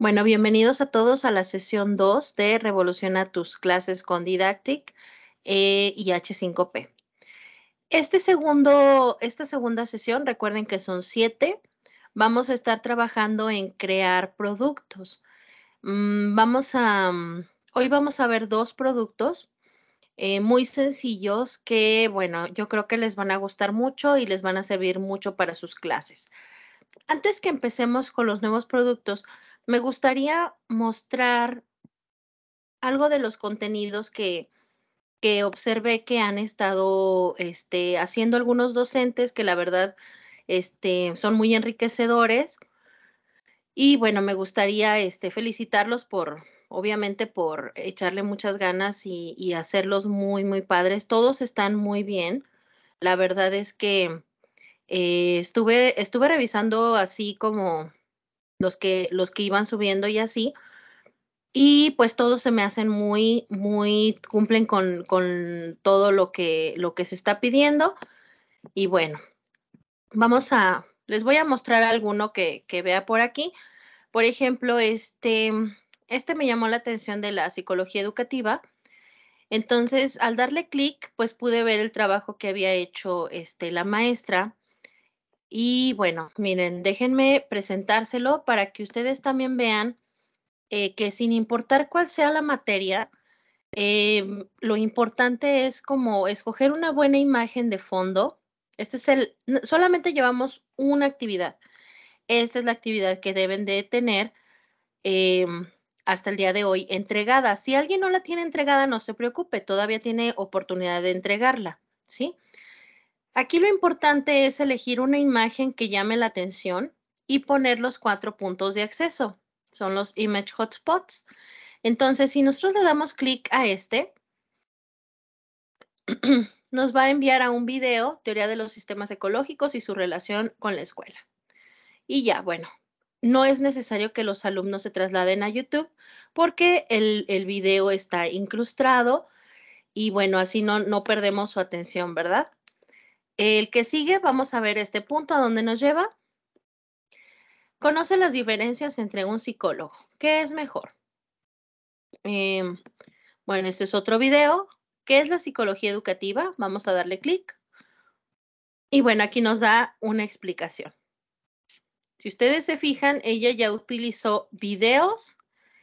Bueno, bienvenidos a todos a la sesión 2 de Revoluciona tus clases con Didactic eh, y H5P. Este segundo, esta segunda sesión, recuerden que son siete, vamos a estar trabajando en crear productos. Mm, vamos a, mm, hoy vamos a ver dos productos eh, muy sencillos que, bueno, yo creo que les van a gustar mucho y les van a servir mucho para sus clases. Antes que empecemos con los nuevos productos, me gustaría mostrar algo de los contenidos que, que observé que han estado este, haciendo algunos docentes que la verdad este, son muy enriquecedores. Y bueno, me gustaría este, felicitarlos por, obviamente, por echarle muchas ganas y, hacerlos muy, muy padres. Todos están muy bien. La verdad es que eh, estuve, estuve revisando así como los que, los que iban subiendo y así. Y pues todos se me hacen muy, muy, cumplen con, con todo lo que, lo que se está pidiendo. Y bueno, vamos a, les voy a mostrar alguno que, que vea por aquí. Por ejemplo, este, este me llamó la atención de la psicología educativa. Entonces, al darle clic, pues pude ver el trabajo que había hecho este, la maestra y bueno, miren, déjenme presentárselo para que ustedes también vean eh, que sin importar cuál sea la materia, em, lo importante es como escoger una buena imagen de fondo. Este es el, solamente llevamos una actividad. Esta es la actividad que deben de tener em, hasta el día de hoy entregada. Si alguien no la tiene entregada, no se preocupe, todavía tiene oportunidad de entregarla, ¿sí? sí Aquí lo importante es elegir una imagen que llame la atención y poner los cuatro puntos de acceso. Son los Image Hotspots. Entonces, si nosotros le damos clic a este, nos va a enviar a un video, Teoría de los Sistemas Ecológicos y su relación con la escuela. Y ya, bueno, no es necesario que los alumnos se trasladen a YouTube porque el, video está incrustado y bueno, así no perdemos su atención, ¿verdad? El que sigue, vamos a ver este punto a dónde nos lleva. Conoce las diferencias entre un psicólogo. ¿Qué es mejor? Em, bueno, este es otro video. ¿Qué es la psicología educativa? Vamos a darle clic. Y bueno, aquí nos da una explicación. Si ustedes se fijan, ella ya utilizó videos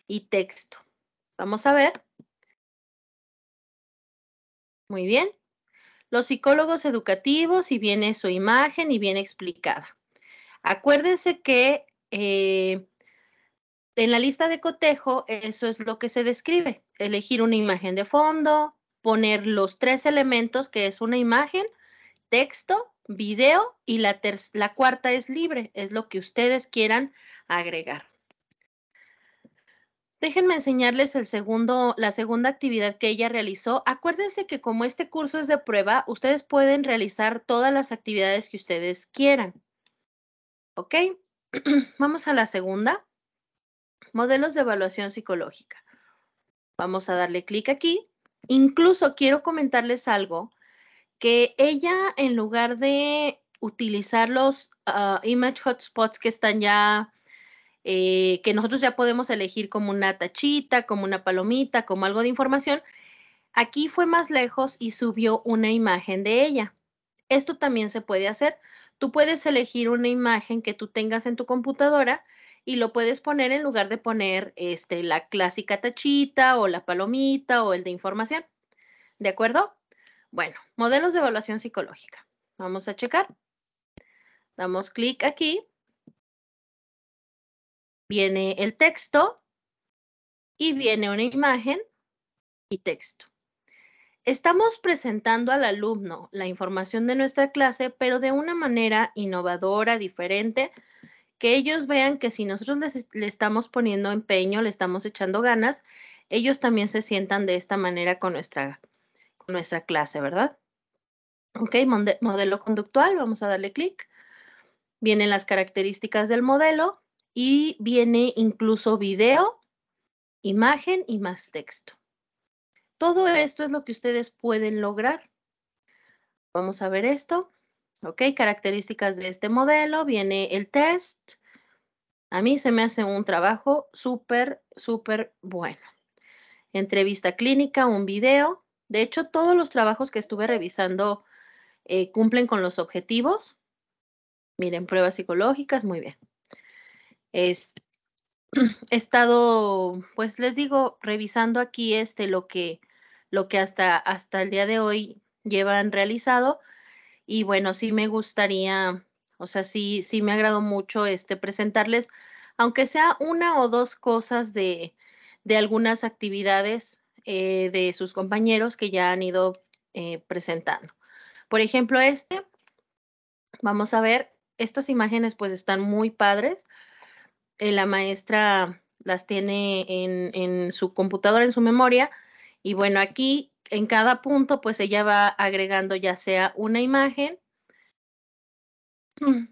y texto. Vamos a ver. Muy bien los psicólogos educativos y viene su imagen y bien explicada. Acuérdense que eh, en la lista de cotejo eso es lo que se describe, elegir una imagen de fondo, poner los tres elementos que es una imagen, texto, video y la, la cuarta es libre, es lo que ustedes quieran agregar. Déjenme enseñarles la segunda actividad que ella realizó. Acuérdense que como este curso es de prueba, ustedes pueden realizar todas las actividades que ustedes quieran. ¿Ok? Vamos a la segunda. Modelos de evaluación psicológica. Vamos a darle clic aquí. Incluso quiero comentarles algo, que ella en lugar de utilizar los ah, image hotspots que están ya eh, que nosotros ya podemos elegir como una tachita, como una palomita, como algo de información. Aquí fue más lejos y subió una imagen de ella. Esto también se puede hacer. Tú puedes elegir una imagen que tú tengas en tu computadora y lo puedes poner en lugar de poner este, la clásica tachita o la palomita o el de información. ¿De acuerdo? Bueno, modelos de evaluación psicológica. Vamos a checar. Damos clic aquí viene el texto y viene una imagen y texto. Estamos presentando al alumno la información de nuestra clase, pero de una manera innovadora, diferente, que ellos vean que si nosotros le estamos poniendo empeño, le estamos echando ganas, ellos también se sientan de esta manera con nuestra, con nuestra clase, ¿verdad? Ok, modelo conductual, vamos a darle clic. Vienen las características del modelo, y viene incluso video, imagen y más texto. Todo esto es lo que ustedes pueden lograr. Vamos a ver esto. Ok, características de este modelo, viene el test. A mí se me hace un trabajo súper, súper bueno. Entrevista clínica, un video. De hecho, todos los trabajos que estuve revisando eh, cumplen con los objetivos. Miren, pruebas psicológicas, muy bien. he estado, pues les digo, revisando aquí este lo que, lo que hasta, hasta el día de hoy llevan realizado. Y bueno, sí me gustaría, o sea, sí, sí me agradó mucho este presentarles, aunque sea una o dos cosas de, algunas actividades eh, de sus compañeros que ya han ido eh, presentando. Por ejemplo, este, vamos a ver, estas imágenes pues están muy padres. Eh, la maestra las tiene en, su computadora, en su memoria. Y bueno, aquí en cada punto, pues ella va agregando ya sea una imagen, mm.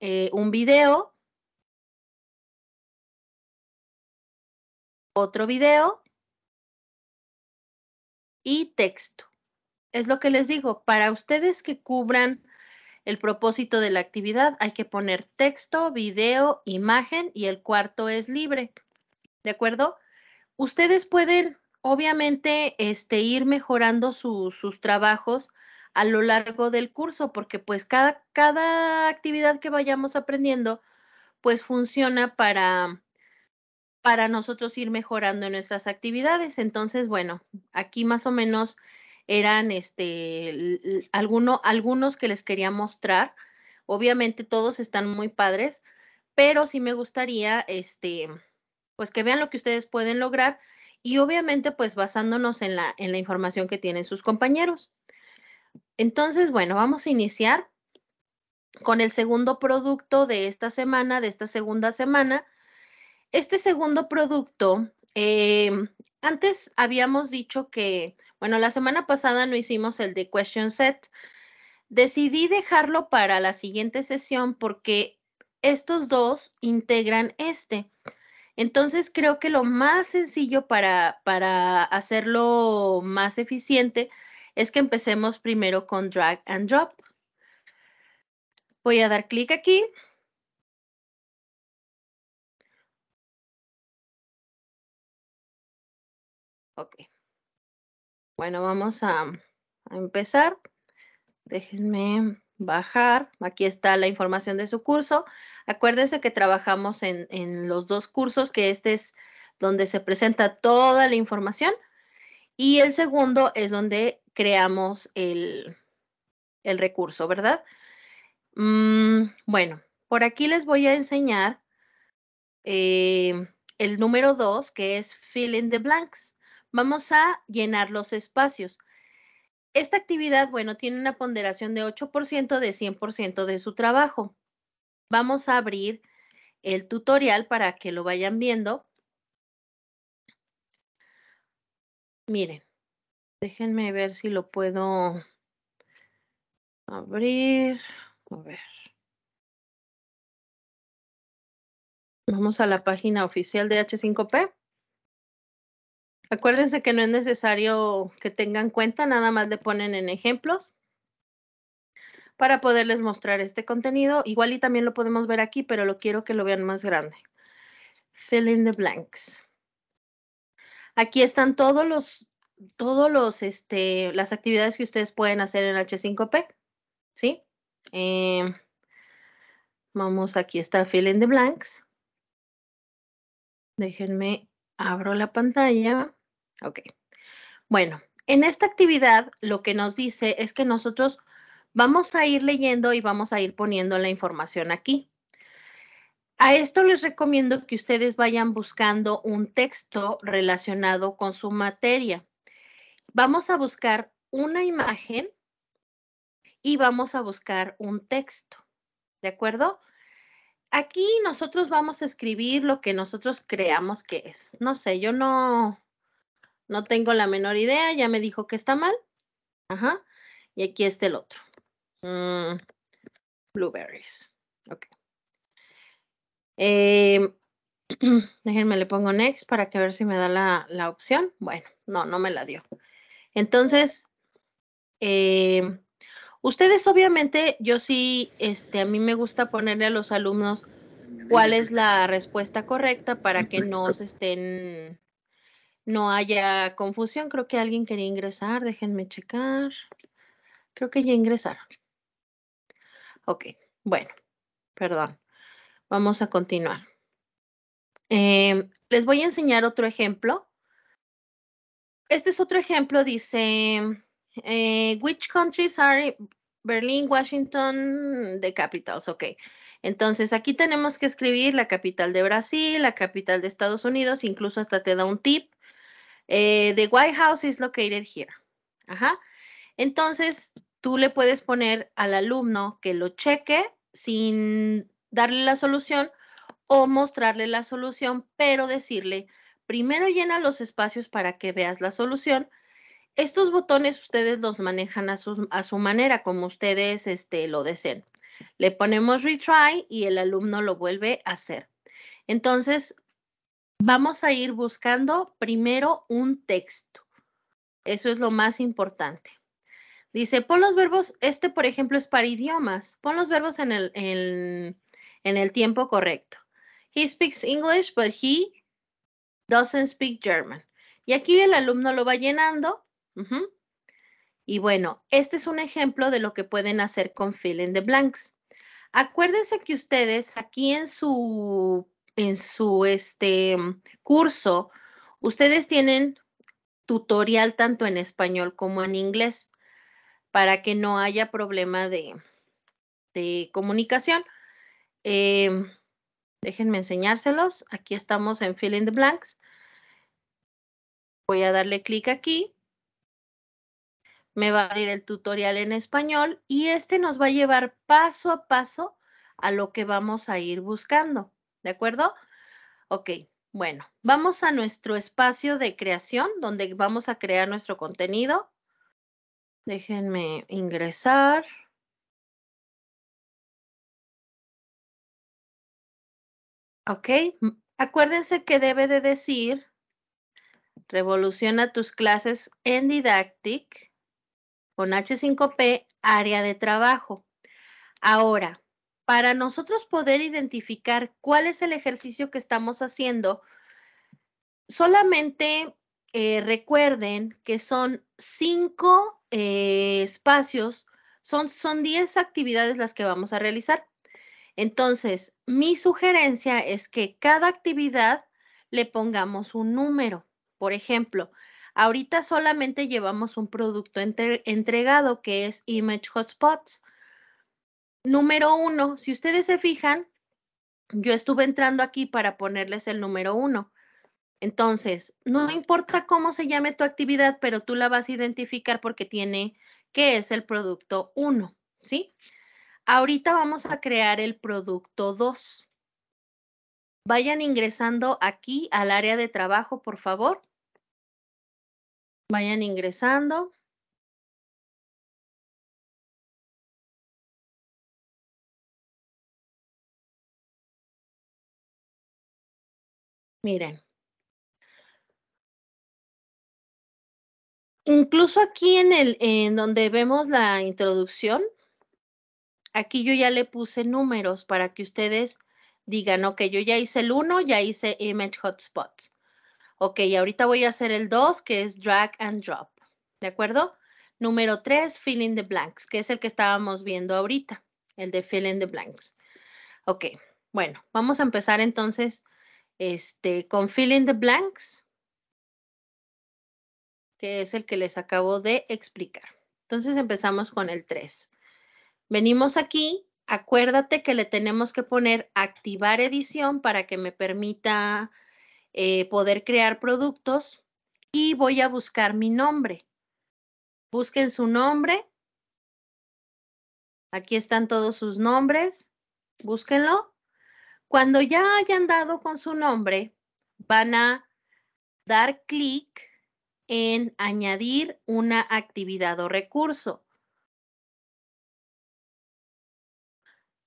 eh, un video, otro video y texto. Es lo que les digo, para ustedes que cubran el propósito de la actividad. Hay que poner texto, video, imagen y el cuarto es libre. ¿De acuerdo? Ustedes pueden, obviamente, este, ir mejorando sus trabajos a lo largo del curso, porque pues cada, cada actividad que vayamos aprendiendo, pues funciona para, para nosotros ir mejorando nuestras actividades. Entonces, bueno, aquí más o menos eran este, alguno, algunos que les quería mostrar. Obviamente todos están muy padres, pero sí me gustaría, este, pues que vean lo que ustedes pueden lograr y obviamente pues basándonos en la, en la información que tienen sus compañeros. Entonces, bueno, vamos a iniciar con el segundo producto de esta semana, de esta segunda semana. Este segundo producto Em, antes habíamos dicho que, bueno, la semana pasada no hicimos el de question set. Decidí dejarlo para la siguiente sesión porque estos dos integran este. Entonces creo que lo más sencillo para, para hacerlo más eficiente es que empecemos primero con drag and drop. Voy a dar clic aquí Ok. Bueno, vamos a, empezar. Déjenme bajar. Aquí está la información de su curso. Acuérdense que trabajamos en, los dos cursos, que este es donde se presenta toda la información y el segundo es donde creamos el, recurso, ¿verdad? Mm, bueno, por aquí les voy a enseñar eh, el número dos, que es Fill in the Blanks. Vamos a llenar los espacios. Esta actividad, bueno, tiene una ponderación de 8% de 100% de su trabajo. Vamos a abrir el tutorial para que lo vayan viendo. Miren, déjenme ver si lo puedo abrir. Vamos a la página oficial de H5P. Acuérdense que no es necesario que tengan cuenta, nada más le ponen en ejemplos para poderles mostrar este contenido. Igual y también lo podemos ver aquí, pero lo quiero que lo vean más grande. Fill in the blanks. Aquí están todos los, todos los, este, las actividades que ustedes pueden hacer en H5P, ¿sí? Em, vamos, aquí está Fill in the blanks. Déjenme, abro la pantalla. Ok. Bueno, en esta actividad lo que nos dice es que nosotros vamos a ir leyendo y vamos a ir poniendo la información aquí. A esto les recomiendo que ustedes vayan buscando un texto relacionado con su materia. Vamos a buscar una imagen y vamos a buscar un texto. ¿De acuerdo? Aquí nosotros vamos a escribir lo que nosotros creamos que es. No sé, yo no, no tengo la menor idea, ya me dijo que está mal. Ajá. Y aquí está el otro. Mm, blueberries. Ok. Em, déjenme le pongo next para que ver si me da la, opción. Bueno, no, no me la dio. Entonces, em, ustedes obviamente, yo sí, este, a mí me gusta ponerle a los alumnos cuál es la respuesta correcta para que no se estén no haya confusión. Creo que alguien quería ingresar. Déjenme checar. Creo que ya ingresaron. Ok, bueno, perdón. Vamos a continuar. Em, les voy a enseñar otro ejemplo. Este es otro ejemplo, dice, eh, which countries are Berlin, Washington, the capitals? Ok. Entonces aquí tenemos que escribir la capital de Brasil, la capital de Estados Unidos, incluso hasta te da un tip eh, the White House is located here. Ajá. Entonces, tú le puedes poner al alumno que lo cheque sin darle la solución o mostrarle la solución, pero decirle, primero llena los espacios para que veas la solución. Estos botones ustedes los manejan a su, manera, como ustedes este, lo deseen. Le ponemos retry y el alumno lo vuelve a hacer. Entonces, Vamos a ir buscando primero un texto. Eso es lo más importante. Dice, pon los verbos, este por ejemplo es para idiomas, pon los verbos en el, en, el tiempo correcto. He speaks English, but he doesn't speak German. Y aquí el alumno lo va llenando. Y bueno, este es un ejemplo de lo que pueden hacer con fill in the blanks. Acuérdense que ustedes aquí en su en su este, curso, ustedes tienen tutorial tanto en español como en inglés para que no haya problema de, comunicación. Em, déjenme enseñárselos. Aquí estamos en Fill in the Blanks. Voy a darle clic aquí. Me va a abrir el tutorial en español y este nos va a llevar paso a paso a lo que vamos a ir buscando. ¿De acuerdo? Ok, bueno, vamos a nuestro espacio de creación donde vamos a crear nuestro contenido. Déjenme ingresar. Ok, acuérdense que debe de decir revoluciona tus clases en Didactic con H5P, área de trabajo. Ahora, para nosotros poder identificar cuál es el ejercicio que estamos haciendo, solamente eh, recuerden que son cinco eh, espacios, son, son diez actividades las que vamos a realizar. Entonces, mi sugerencia es que cada actividad le pongamos un número. Por ejemplo, ahorita solamente llevamos un producto entregado que es Image Hotspots número uno, si ustedes se fijan, yo estuve entrando aquí para ponerles el número uno. Entonces, no importa cómo se llame tu actividad, pero tú la vas a identificar porque tiene que es el producto uno, ¿sí? Ahorita vamos a crear el producto 2. Vayan ingresando aquí al área de trabajo, por favor. Vayan ingresando. Miren. Incluso aquí en el en donde vemos la introducción, aquí yo ya le puse números para que ustedes digan, ok, yo ya hice el 1, ya hice Image Hotspots. Ok, ahorita voy a hacer el 2, que es drag and drop. ¿De acuerdo? Número 3, fill in the blanks, que es el que estábamos viendo ahorita, el de fill in the blanks. Ok, bueno, vamos a empezar entonces este, con Fill in the Blanks, que es el que les acabo de explicar. Entonces empezamos con el 3. Venimos aquí, acuérdate que le tenemos que poner activar edición para que me permita eh, poder crear productos y voy a buscar mi nombre. Busquen su nombre. Aquí están todos sus nombres. Búsquenlo cuando ya hayan dado con su nombre, van a dar clic en añadir una actividad o recurso.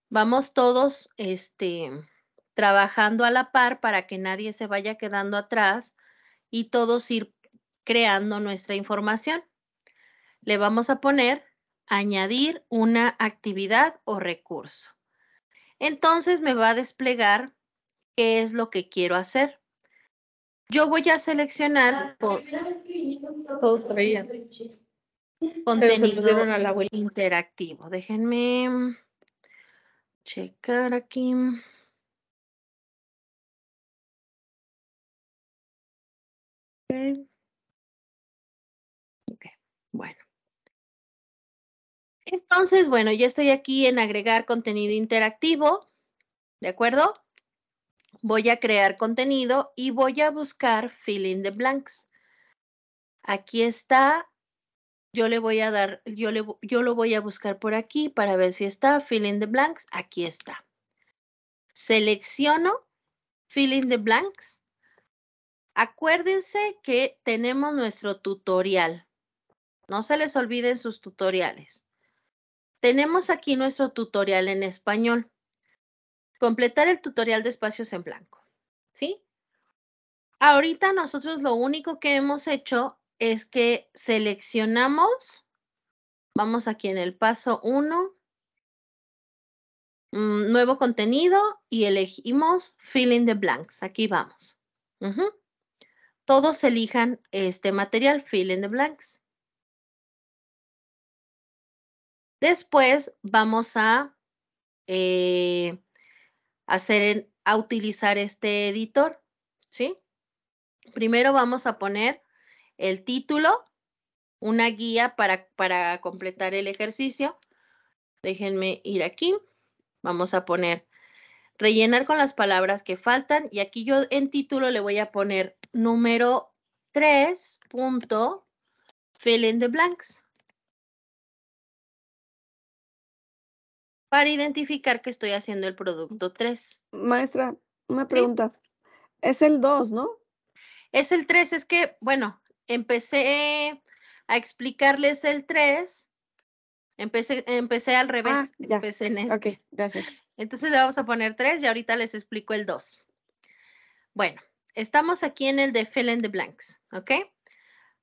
Vamos todos este, trabajando a la par para que nadie se vaya quedando atrás y todos ir creando nuestra información. Le vamos a poner añadir una actividad o recurso. Entonces me va a desplegar qué es lo que quiero hacer. Yo voy a seleccionar contenido interactivo. Déjenme checar aquí. Entonces, bueno, ya estoy aquí en agregar contenido interactivo, ¿de acuerdo? Voy a crear contenido y voy a buscar fill in the blanks. Aquí está. Yo le voy a dar, yo, yo lo voy a buscar por aquí para ver si está fill in the blanks. Aquí está. Selecciono fill in the blanks. Acuérdense que tenemos nuestro tutorial. No se les olviden sus tutoriales. Tenemos aquí nuestro tutorial en español. Completar el tutorial de espacios en blanco, ¿sí? Ahorita nosotros lo único que hemos hecho es que seleccionamos, vamos aquí en el paso 1, mm, nuevo contenido y elegimos fill in the blanks. Aquí vamos. Todos elijan este material, fill in the blanks. Después vamos a eh, hacer, a utilizar este editor, ¿sí? Primero vamos a poner el título, una guía para, completar el ejercicio. Déjenme ir aquí. Vamos a poner rellenar con las palabras que faltan y aquí yo en título le voy a poner número 3 fill in the blanks. para identificar que estoy haciendo el producto 3. Maestra, una pregunta. Es el 2, ¿no? Es el 3, es que, bueno, empecé a explicarles el 3, empecé, empecé al revés, ah, empecé en este. Ok, gracias. Entonces le vamos a poner 3 y ahorita les explico el 2. Bueno, estamos aquí en el de fill in the blanks, ¿ok?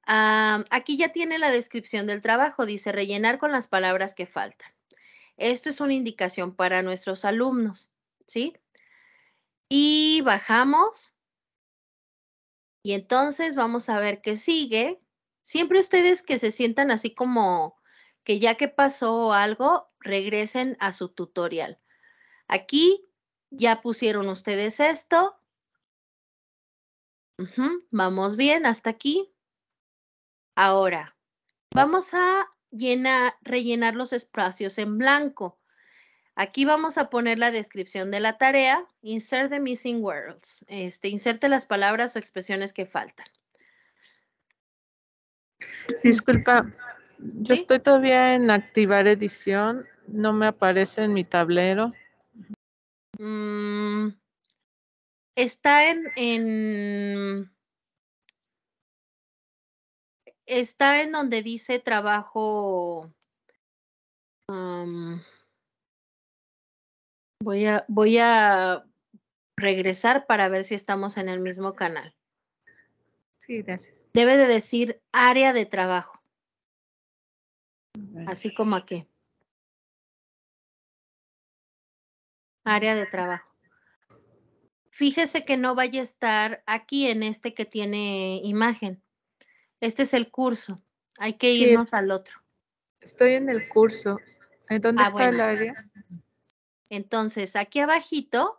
Ah, aquí ya tiene la descripción del trabajo, dice rellenar con las palabras que faltan. Esto es una indicación para nuestros alumnos, ¿sí? Y bajamos. Y entonces vamos a ver qué sigue. Siempre ustedes que se sientan así como que ya que pasó algo, regresen a su tutorial. Aquí ya pusieron ustedes esto. vamos bien hasta aquí. Ahora, vamos a llena, rellenar los espacios en blanco. Aquí vamos a poner la descripción de la tarea. Insert the missing words. Este, inserte las palabras o expresiones que faltan. Disculpa, yo estoy todavía en activar edición. No me aparece en mi tablero. Mm, está en está en donde dice trabajo. voy, a, voy a regresar para ver si estamos en el mismo canal. Sí, gracias. Debe de decir área de trabajo. Así como aquí. Área de trabajo. Fíjese que no vaya a estar aquí en este que tiene imagen este es el curso. Hay que irnos al otro. Estoy en el curso. ¿En dónde ah, está el área? Entonces, aquí abajito,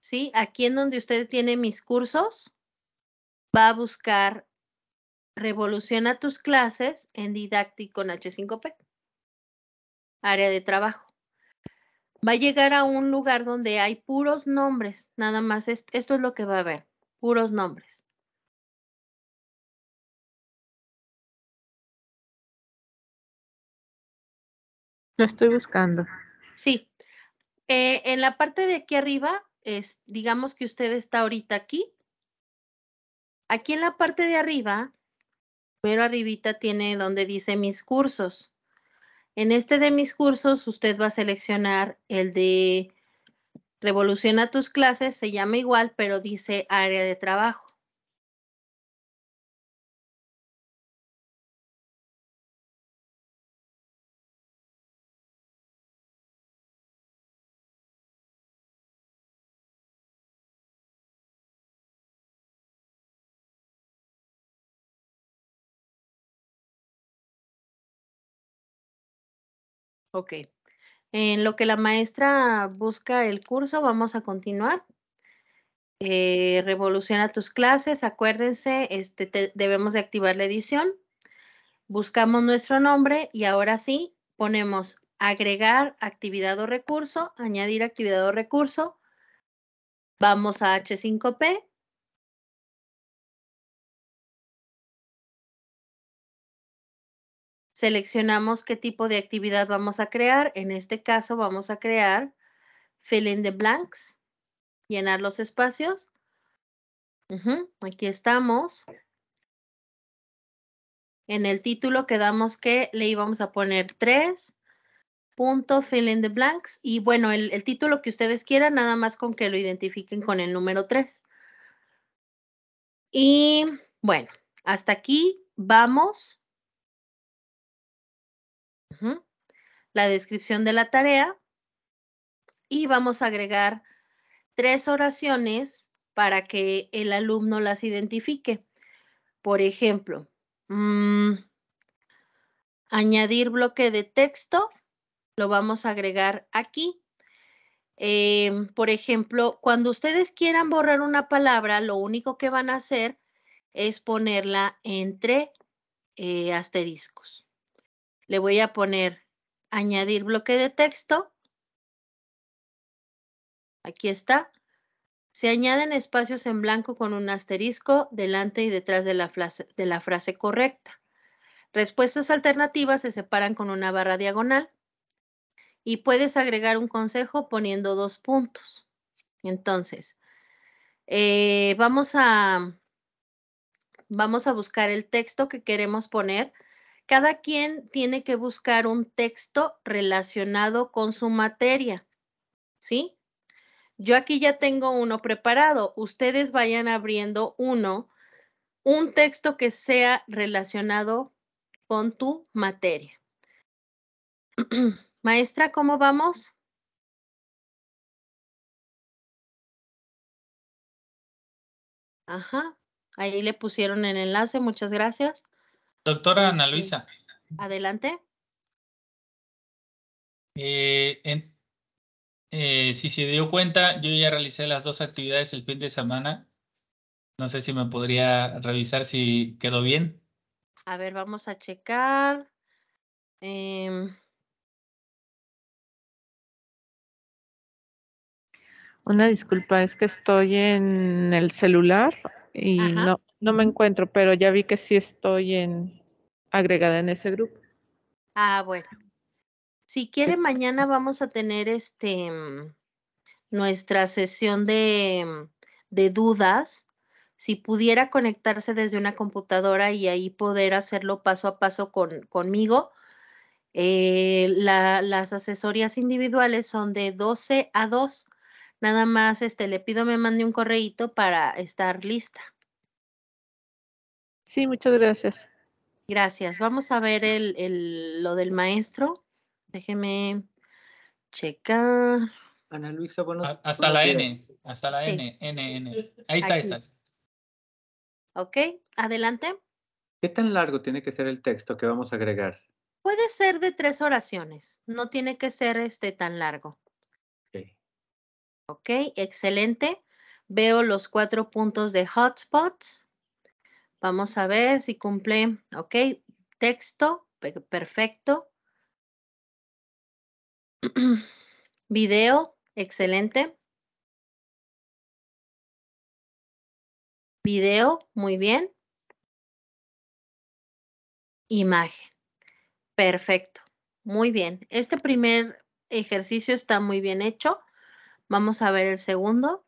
¿sí? Aquí en donde usted tiene mis cursos, va a buscar Revoluciona tus clases en Didáctico en H5P, área de trabajo va a llegar a un lugar donde hay puros nombres, nada más esto, es lo que va a ver. puros nombres. Lo estoy buscando. Sí. Eh, en la parte de aquí arriba, es, digamos que usted está ahorita aquí. Aquí en la parte de arriba, pero arribita tiene donde dice mis cursos. En este de mis cursos, usted va a seleccionar el de Revoluciona tus clases, se llama igual, pero dice área de trabajo. Ok. En lo que la maestra busca el curso, vamos a continuar. Eh, revoluciona tus clases, acuérdense, este, debemos de activar la edición. Buscamos nuestro nombre y ahora sí ponemos agregar actividad o recurso, añadir actividad o recurso. Vamos a H5P seleccionamos qué tipo de actividad vamos a crear. En este caso vamos a crear fill in the blanks, llenar los espacios. aquí estamos. En el título quedamos que le íbamos a poner 3, punto, fill in the blanks. Y bueno, el, el título que ustedes quieran, nada más con que lo identifiquen con el número 3. Y bueno, hasta aquí vamos la descripción de la tarea y vamos a agregar tres oraciones para que el alumno las identifique. Por ejemplo, mm, añadir bloque de texto, lo vamos a agregar aquí. Em, por ejemplo, cuando ustedes quieran borrar una palabra, lo único que van a hacer es ponerla entre eh, asteriscos le voy a poner añadir bloque de texto. Aquí está. Se añaden espacios en blanco con un asterisco delante y detrás de la, frase, de la frase correcta. Respuestas alternativas se separan con una barra diagonal y puedes agregar un consejo poniendo dos puntos. Entonces, eh, vamos, a, vamos a buscar el texto que queremos poner cada quien tiene que buscar un texto relacionado con su materia, ¿sí? Yo aquí ya tengo uno preparado. Ustedes vayan abriendo uno, un texto que sea relacionado con tu materia. Maestra, ¿cómo vamos? Ajá, ahí le pusieron el enlace, muchas gracias. Doctora este, Ana Luisa. Adelante. Eh, eh, si se dio cuenta, yo ya realicé las dos actividades el fin de semana. No sé si me podría revisar si quedó bien. A ver, vamos a checar. Em, Una disculpa, es que estoy en el celular y no no me encuentro, pero ya vi que sí estoy en agregada en ese grupo. Ah, bueno. Si quiere, mañana vamos a tener este nuestra sesión de, dudas. Si pudiera conectarse desde una computadora y ahí poder hacerlo paso a paso conmigo. Eh, las asesorías individuales son de 12 a 2. Nada más este, le pido me mande un correíto para estar lista. Sí, muchas gracias. Gracias. Vamos a ver el, lo del maestro. Déjeme checar. Ana Luisa, buenos ah, días. Hasta la N, hasta la N, N, N. Ahí está, ahí está. Ok, adelante. ¿Qué tan largo tiene que ser el texto que vamos a agregar? Puede ser de tres oraciones, no tiene que ser este tan largo. Ok, excelente. Veo los cuatro puntos de hotspots. Vamos a ver si cumple, ok, texto, perfecto. Video, excelente. Video, muy bien. Imagen, perfecto, muy bien. Este primer ejercicio está muy bien hecho. Vamos a ver el segundo.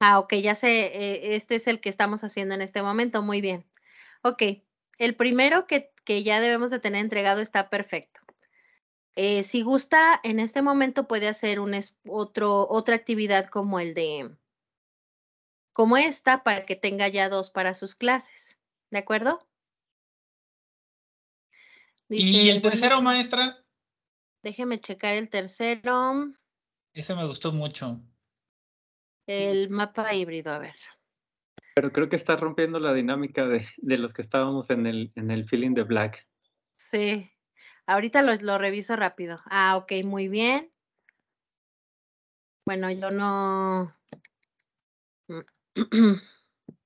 Ah, ok, ya sé, eh, este es el que estamos haciendo en este momento. Muy bien. Ok, el primero que, ya debemos de tener entregado está perfecto. Eh, si gusta, en este momento puede hacer un, otro, otra actividad como el de, como esta, para que tenga ya dos para sus clases. ¿De acuerdo? ¿Y el tercero, maestra? Déjeme checar el tercero. Ese me gustó mucho el mapa híbrido, a ver. Pero creo que está rompiendo la dinámica de, los que estábamos en el, en el feeling de Black. Sí, ahorita lo, lo reviso rápido. Ah, ok, muy bien. Bueno, yo no...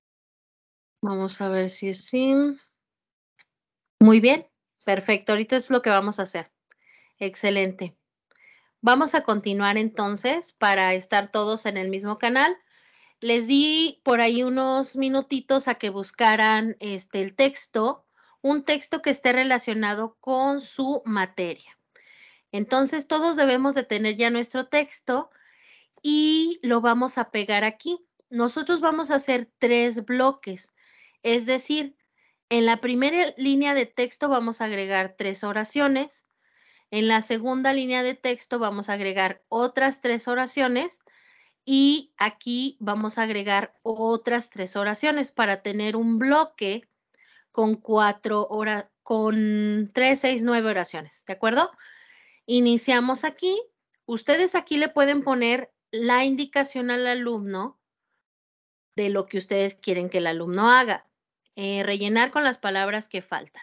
Vamos a ver si es sí. Muy bien, perfecto. Ahorita es lo que vamos a hacer. Excelente. Vamos a continuar entonces para estar todos en el mismo canal. Les di por ahí unos minutitos a que buscaran este, el texto, un texto que esté relacionado con su materia. Entonces todos debemos de tener ya nuestro texto y lo vamos a pegar aquí. Nosotros vamos a hacer tres bloques, es decir, en la primera línea de texto vamos a agregar tres oraciones, en la segunda línea de texto vamos a agregar otras tres oraciones y aquí vamos a agregar otras tres oraciones para tener un bloque con cuatro horas, con tres, seis, nueve oraciones, ¿de acuerdo? Iniciamos aquí. Ustedes aquí le pueden poner la indicación al alumno de lo que ustedes quieren que el alumno haga. Eh, rellenar con las palabras que faltan.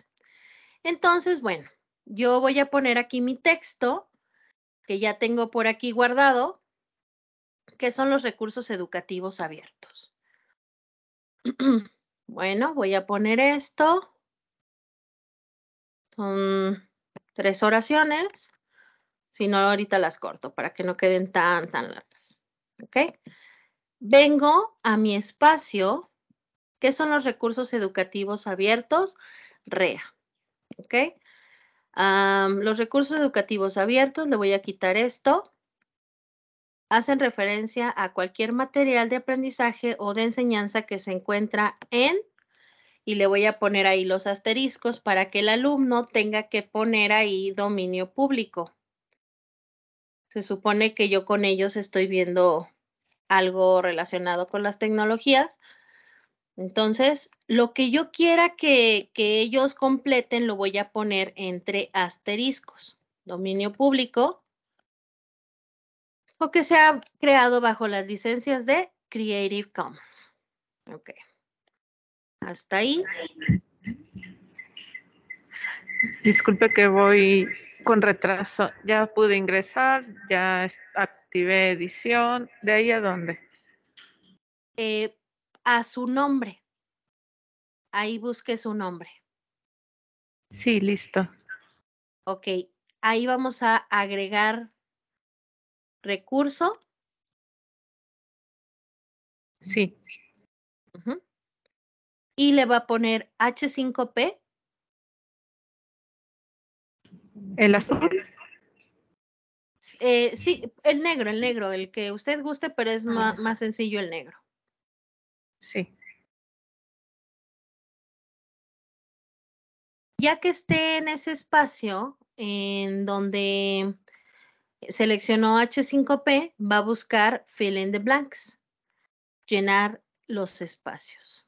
Entonces, bueno, yo voy a poner aquí mi texto que ya tengo por aquí guardado, que son los recursos educativos abiertos. bueno, voy a poner esto. Son tres oraciones. Si no, ahorita las corto para que no queden tan, tan largas. ¿Ok? Vengo a mi espacio, ¿Qué son los recursos educativos abiertos, REA. ¿Ok? los recursos educativos abiertos, le voy a quitar esto. Hacen referencia a cualquier material de aprendizaje o de enseñanza que se encuentra en, y le voy a poner ahí los asteriscos para que el alumno tenga que poner ahí dominio público. Se supone que yo con ellos estoy viendo algo relacionado con las tecnologías, entonces, lo que yo quiera que, ellos completen lo voy a poner entre asteriscos. Dominio público o que sea creado bajo las licencias de Creative Commons. Ok. Hasta ahí. Disculpe que voy con retraso. Ya pude ingresar, ya activé edición. ¿De ahí a dónde? Eh, a su nombre. Ahí busque su nombre. Sí, listo. Ok, ahí vamos a agregar recurso. Sí. Y le va a poner H5P. El azul. Eh, sí, el negro, el negro, el que usted guste, pero es ah, más, más sencillo el negro. Sí. Ya que esté en ese espacio en donde seleccionó H5P, va a buscar fill in the blanks, llenar los espacios.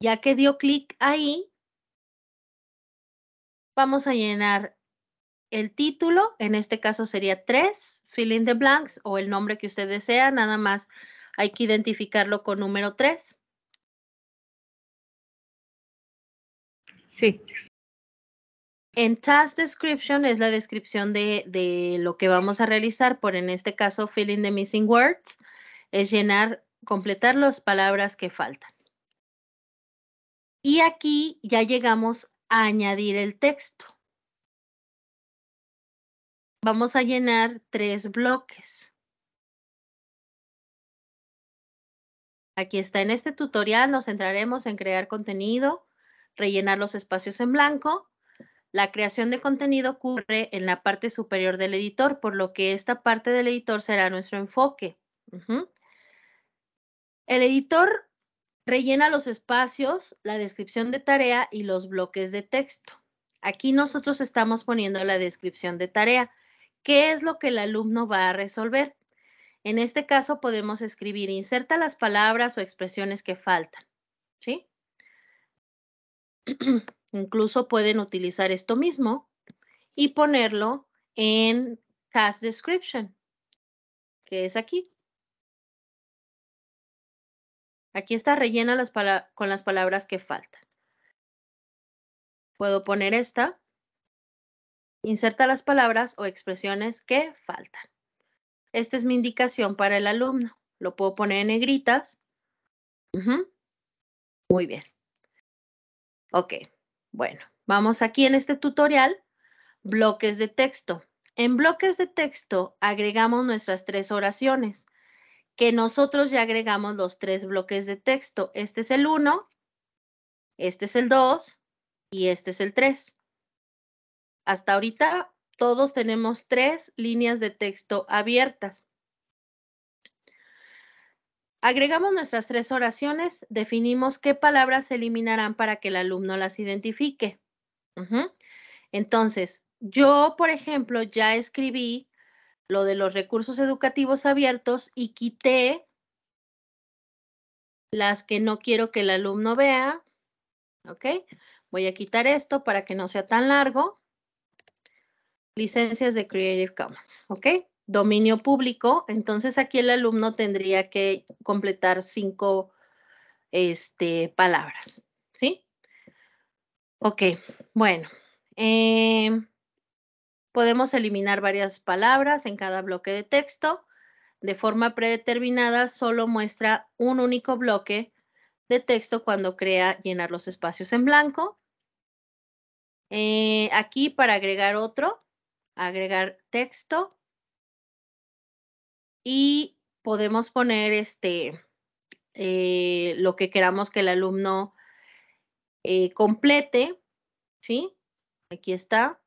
Ya que dio clic ahí, vamos a llenar el título, en este caso sería tres, fill in the blanks o el nombre que usted desea, nada más hay que identificarlo con número 3. Sí. En Task Description es la descripción de, de, lo que vamos a realizar, por en este caso fill in the missing words, es llenar, completar las palabras que faltan. Y aquí ya llegamos a añadir el texto vamos a llenar tres bloques. Aquí está en este tutorial, nos centraremos en crear contenido, rellenar los espacios en blanco. La creación de contenido ocurre en la parte superior del editor, por lo que esta parte del editor será nuestro enfoque. El editor rellena los espacios, la descripción de tarea y los bloques de texto. Aquí nosotros estamos poniendo la descripción de tarea qué es lo que el alumno va a resolver. En este caso podemos escribir, inserta las palabras o expresiones que faltan, ¿sí? Incluso pueden utilizar esto mismo y ponerlo en Cast Description, que es aquí. Aquí está, rellena con las palabras que faltan. Puedo poner esta Inserta las palabras o expresiones que faltan. Esta es mi indicación para el alumno. Lo puedo poner en negritas. Muy bien. Ok, bueno, vamos aquí en este tutorial, bloques de texto. En bloques de texto agregamos nuestras tres oraciones, que nosotros ya agregamos los tres bloques de texto. Este es el 1, este es el 2 y este es el 3. Hasta ahorita todos tenemos tres líneas de texto abiertas. Agregamos nuestras tres oraciones, definimos qué palabras se eliminarán para que el alumno las identifique. Entonces, yo, por ejemplo, ya escribí lo de los recursos educativos abiertos y quité las que no quiero que el alumno vea. Voy a quitar esto para que no sea tan largo licencias de Creative Commons, ¿ok? Dominio público, entonces aquí el alumno tendría que completar cinco este, palabras, ¿sí? Ok, bueno, em, podemos eliminar varias palabras en cada bloque de texto. De forma predeterminada, solo muestra un único bloque de texto cuando crea llenar los espacios en blanco. Eh, aquí para agregar otro, agregar texto y podemos poner este, eh, lo que queramos que el alumno eh, complete, ¿sí? Aquí está.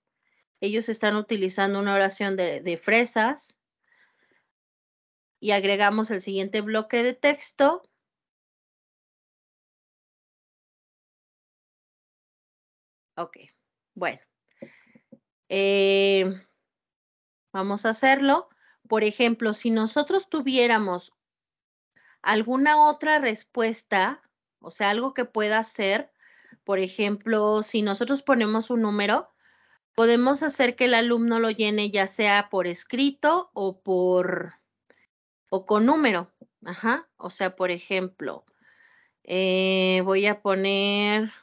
Ellos están utilizando una oración de, de fresas y agregamos el siguiente bloque de texto. Ok, bueno. Eh, vamos a hacerlo. Por ejemplo, si nosotros tuviéramos alguna otra respuesta, o sea, algo que pueda hacer, por ejemplo, si nosotros ponemos un número, podemos hacer que el alumno lo llene ya sea por escrito o por o con número. Ajá. O sea, por ejemplo, eh, voy a poner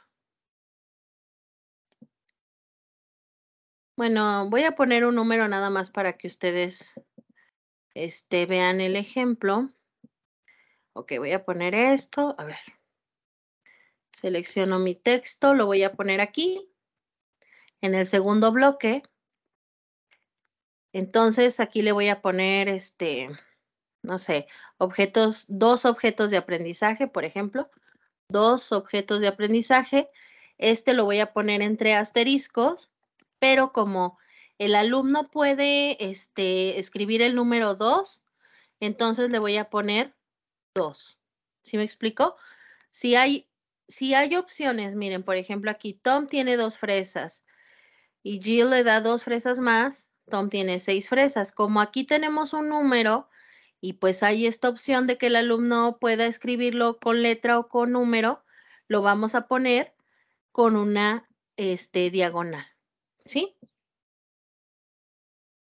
Bueno, voy a poner un número nada más para que ustedes este, vean el ejemplo. Ok, voy a poner esto. A ver. Selecciono mi texto, lo voy a poner aquí, en el segundo bloque. Entonces, aquí le voy a poner, este, no sé, objetos, dos objetos de aprendizaje, por ejemplo. Dos objetos de aprendizaje. Este lo voy a poner entre asteriscos pero como el alumno puede este, escribir el número 2, entonces le voy a poner 2. ¿Sí me explico? Si hay, si hay opciones, miren, por ejemplo, aquí Tom tiene dos fresas y Jill le da dos fresas más, Tom tiene seis fresas. Como aquí tenemos un número y pues hay esta opción de que el alumno pueda escribirlo con letra o con número, lo vamos a poner con una este, diagonal. ¿sí?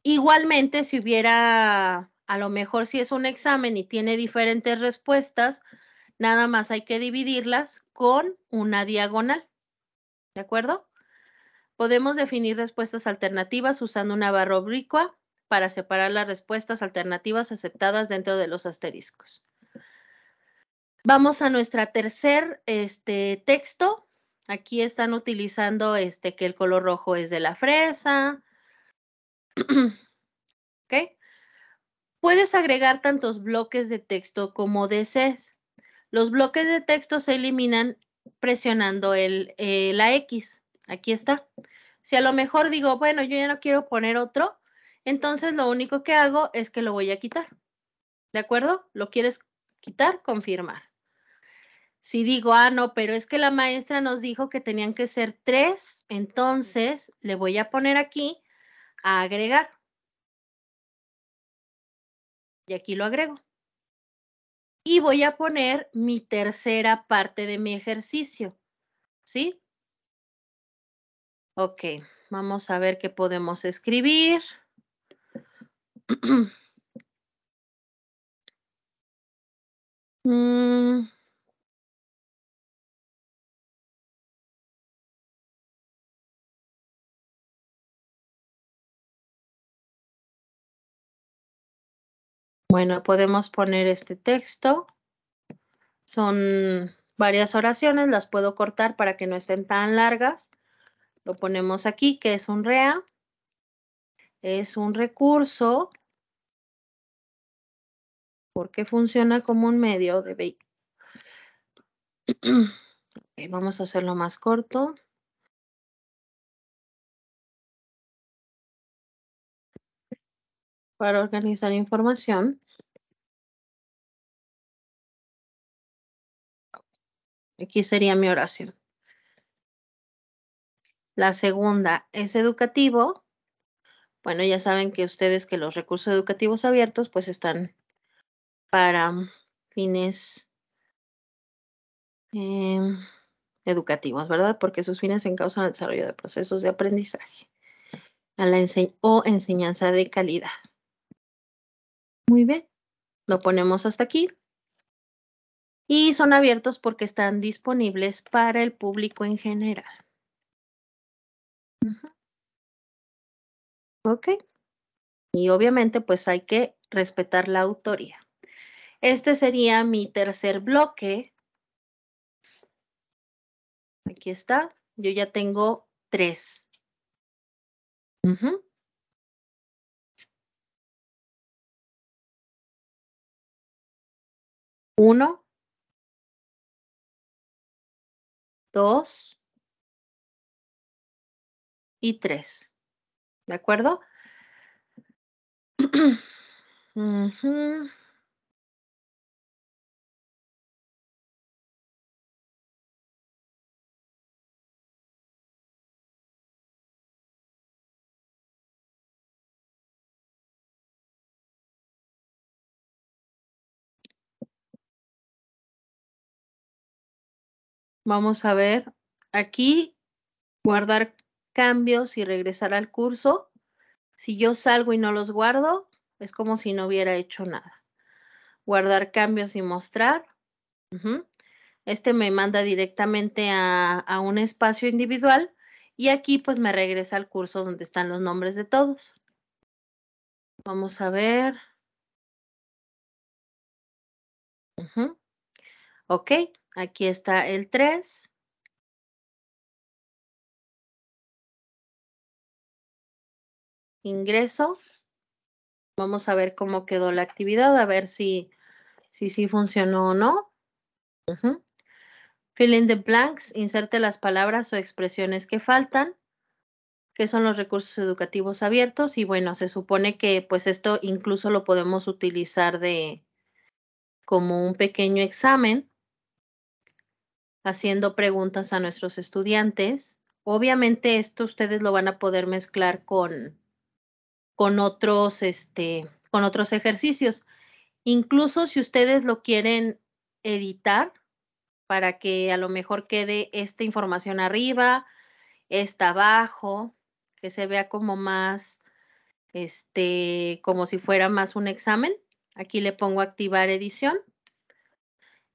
Igualmente, si hubiera, a lo mejor si es un examen y tiene diferentes respuestas, nada más hay que dividirlas con una diagonal, ¿de acuerdo? Podemos definir respuestas alternativas usando una barra oblicua para separar las respuestas alternativas aceptadas dentro de los asteriscos. Vamos a nuestro tercer este, texto, Aquí están utilizando este que el color rojo es de la fresa. ¿Ok? Puedes agregar tantos bloques de texto como desees. Los bloques de texto se eliminan presionando el, eh, la X. Aquí está. Si a lo mejor digo, bueno, yo ya no quiero poner otro, entonces lo único que hago es que lo voy a quitar. ¿De acuerdo? ¿Lo quieres quitar? Confirmar si digo, ah, no, pero es que la maestra nos dijo que tenían que ser tres, entonces le voy a poner aquí a agregar. Y aquí lo agrego. Y voy a poner mi tercera parte de mi ejercicio. ¿Sí? Ok, vamos a ver qué podemos escribir. Mm. Bueno, podemos poner este texto. Son varias oraciones, las puedo cortar para que no estén tan largas. Lo ponemos aquí, que es un REA. Es un recurso porque funciona como un medio de vehículo. vamos a hacerlo más corto. para organizar información. Aquí sería mi oración. La segunda es educativo. Bueno, ya saben que ustedes que los recursos educativos abiertos pues están para fines em, educativos, ¿verdad? Porque sus fines se causa al desarrollo de procesos de aprendizaje a o enseñanza de calidad. Muy bien, lo ponemos hasta aquí. Y son abiertos porque están disponibles para el público en general. Ok. Y obviamente pues hay que respetar la autoría. Este sería mi tercer bloque. Aquí está. Yo ya tengo tres. Uno, dos y tres. ¿De acuerdo? Vamos a ver aquí, guardar cambios y regresar al curso. Si yo salgo y no los guardo, es como si no hubiera hecho nada. Guardar cambios y mostrar. Este me manda directamente a, un espacio individual y aquí pues me regresa al curso donde están los nombres de todos. Vamos a ver. Ok. Aquí está el 3. Ingreso. Vamos a ver cómo quedó la actividad, a ver si si, si funcionó o no. Fill in the blanks, inserte las palabras o expresiones que faltan, que son los recursos educativos abiertos. Y bueno, se supone que pues esto incluso lo podemos utilizar de como un pequeño examen haciendo preguntas a nuestros estudiantes. Obviamente esto ustedes lo van a poder mezclar con, con, otros, este, con otros ejercicios. Incluso si ustedes lo quieren editar para que a lo mejor quede esta información arriba, esta abajo, que se vea como más, este, como si fuera más un examen. Aquí le pongo activar edición.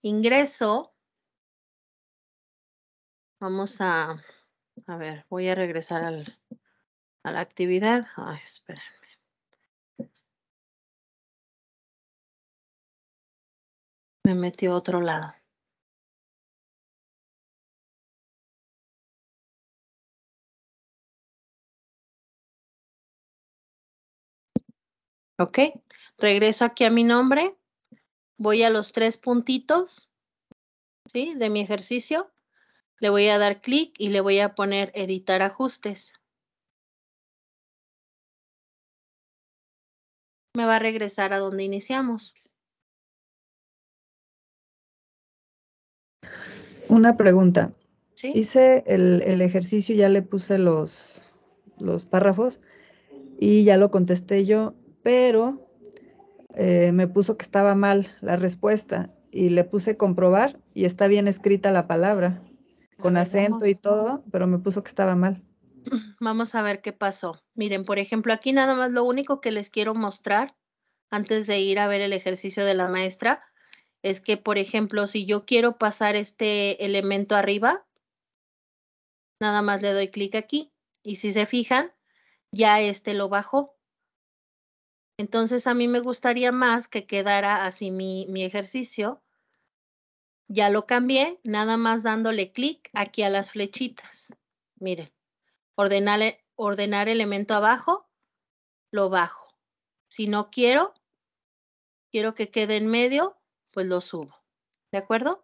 Ingreso Vamos a, a ver, voy a regresar al, a la actividad. Ay, espérenme. Me metí a otro lado. Ok, regreso aquí a mi nombre. Voy a los tres puntitos, ¿sí? De mi ejercicio. Le voy a dar clic y le voy a poner editar ajustes. Me va a regresar a donde iniciamos. Una pregunta. Hice el, ejercicio, ya le puse los, los párrafos y ya lo contesté yo, pero eh, me puso que estaba mal la respuesta y le puse comprobar y está bien escrita la palabra con acento y todo, pero me puso que estaba mal. Vamos a ver qué pasó. Miren, por ejemplo, aquí nada más lo único que les quiero mostrar antes de ir a ver el ejercicio de la maestra es que, por ejemplo, si yo quiero pasar este elemento arriba, nada más le doy clic aquí y si se fijan, ya este lo bajó. Entonces a mí me gustaría más que quedara así mi ejercicio ya lo cambié, nada más dándole clic aquí a las flechitas. Miren, ordenar, e, ordenar elemento abajo, lo bajo. Si no quiero, quiero que quede en medio, pues lo subo. ¿De acuerdo?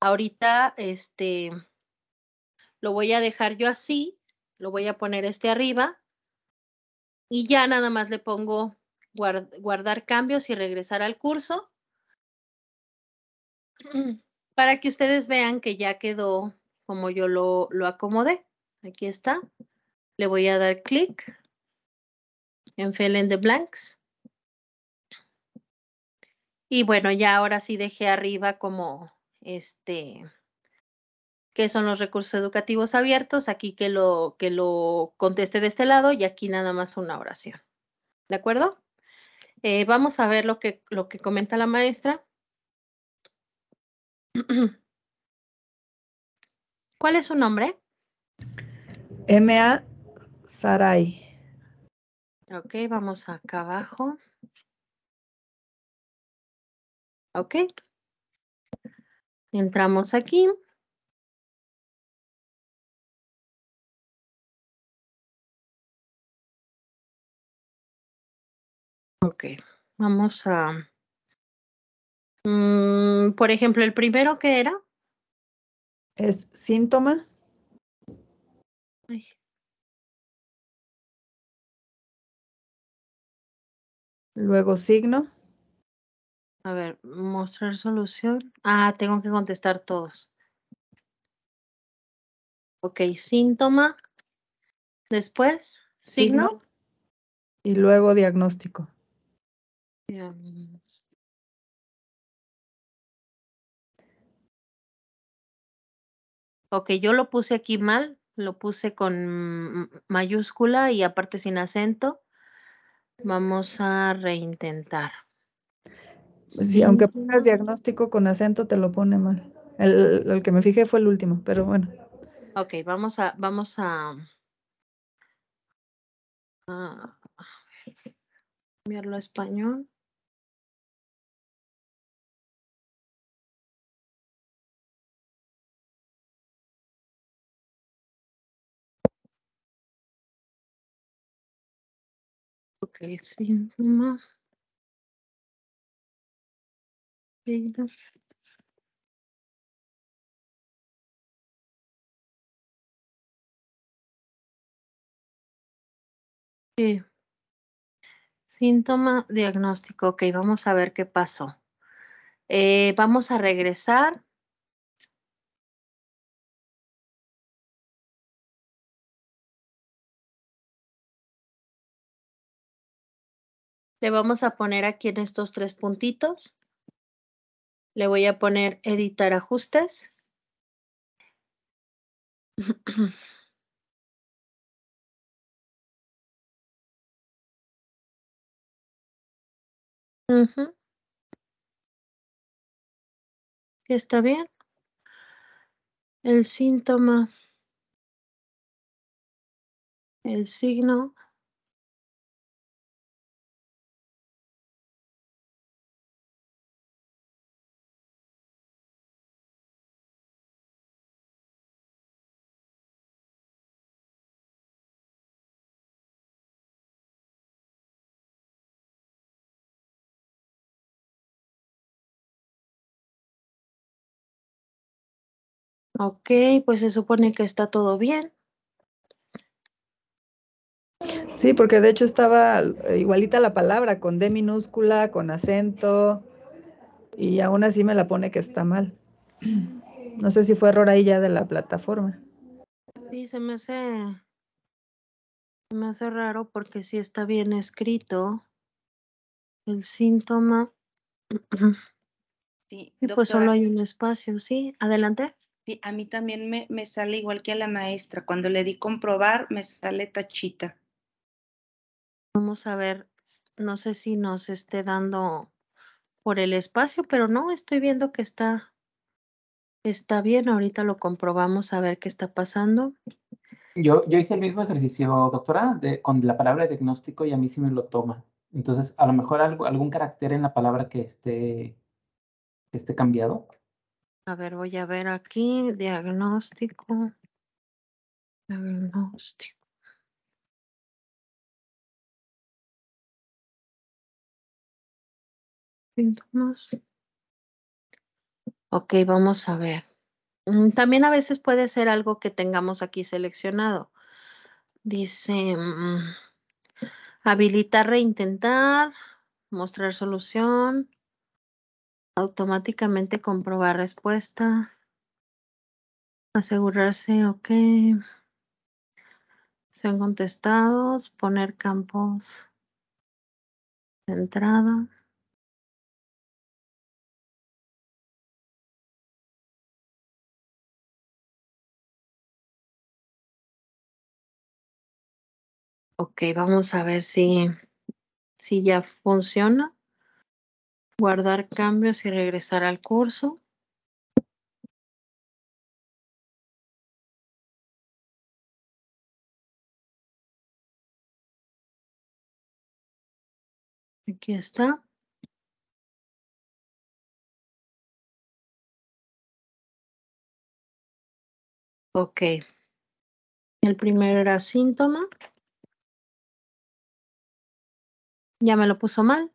Ahorita este, lo voy a dejar yo así, lo voy a poner este arriba y ya nada más le pongo guardar cambios y regresar al curso para que ustedes vean que ya quedó como yo lo, acomodé. Aquí está. Le voy a dar clic en Fill in the Blanks. Y bueno, ya ahora sí dejé arriba como este que son los recursos educativos abiertos, aquí que lo, que lo conteste de este lado y aquí nada más una oración. ¿De acuerdo? Eh, vamos a ver lo que, lo que comenta la maestra. ¿Cuál es su nombre? M.A. Sarai. Ok, vamos acá abajo. Ok. Entramos aquí. Ok, vamos a Mm, por ejemplo, el primero que era. Es síntoma. Luego signo. A ver, mostrar solución. Ah, tengo que contestar todos. Ok, síntoma. Después, signo. Y luego diagnóstico. Diagnóstico. ok, yo lo puse aquí mal, lo puse con mayúscula y aparte sin acento. Vamos a reintentar. Pues sí, aunque pongas diagnóstico con acento, te lo pone mal. El, que me fijé fue el último, pero bueno. Ok, vamos a, vamos a, a cambiarlo a español. Síntoma, Sí. Síntoma diagnóstico. Ok, vamos a ver qué pasó. Eh, vamos a regresar Le vamos a poner aquí en estos tres puntitos. Le voy a poner editar ajustes. Está bien. El síntoma. El signo. Ok, pues se supone que está todo bien. Sí, porque de hecho estaba eh, igualita la palabra, con D minúscula, con acento, y aún así me la pone que está mal. No sé si fue error ahí ya de la plataforma. Sí, se me hace, me hace raro porque sí está bien escrito el síntoma. Sí, y pues solo hay un espacio, sí. Adelante. Sí, a mí también me, sale igual que a la maestra. Cuando le di comprobar, me sale tachita. Vamos a ver, no sé si nos esté dando por el espacio, pero no, estoy viendo que está, está bien. Ahorita lo comprobamos a ver qué está pasando. Yo, hice el mismo ejercicio, doctora, con la palabra diagnóstico y a mí sí me lo toma. Entonces, a lo mejor algo, algún carácter en la palabra que esté, que esté cambiado. A ver, voy a ver aquí, diagnóstico. Diagnóstico. Ok, vamos a ver. Mm, también a veces puede ser algo que tengamos aquí seleccionado. Dice, mm, habilitar, reintentar, mostrar solución, automáticamente comprobar respuesta, asegurarse, ok, se han contestado. poner campos entrada. Ok, vamos a ver si, si ya funciona guardar cambios y regresar al curso. Aquí está. Ok. El primero era síntoma. Ya me lo puso mal.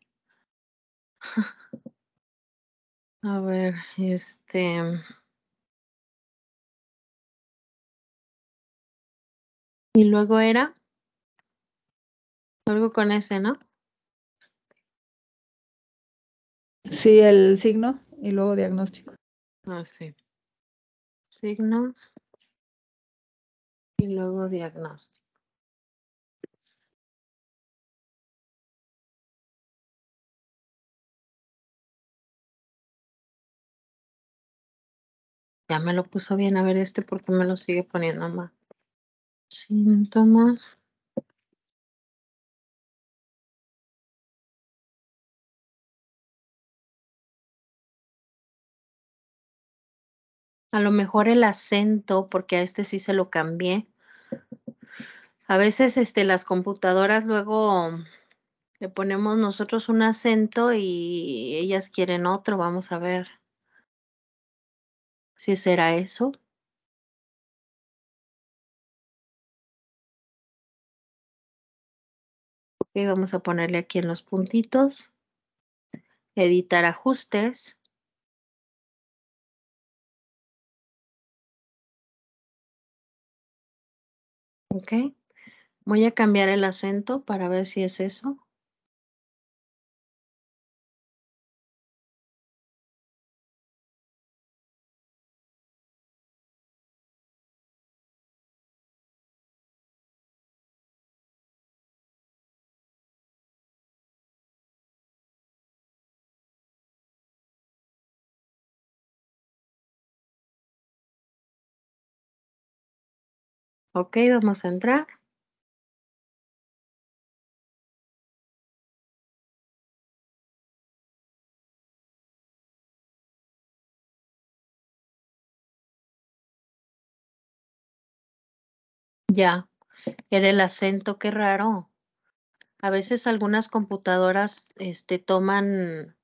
A ver, este. Y luego era algo con ese, ¿no? Sí, el signo y luego diagnóstico. Ah, sí. Signo y luego diagnóstico. Ya me lo puso bien. A ver este, ¿por qué me lo sigue poniendo más Síntomas. A lo mejor el acento, porque a este sí se lo cambié. A veces este, las computadoras luego le ponemos nosotros un acento y ellas quieren otro. Vamos a ver si será eso. Ok, vamos a ponerle aquí en los puntitos. Editar ajustes. Ok. Voy a cambiar el acento para ver si es eso. Ok, vamos a entrar. Ya, era el acento, qué raro. A veces algunas computadoras este, toman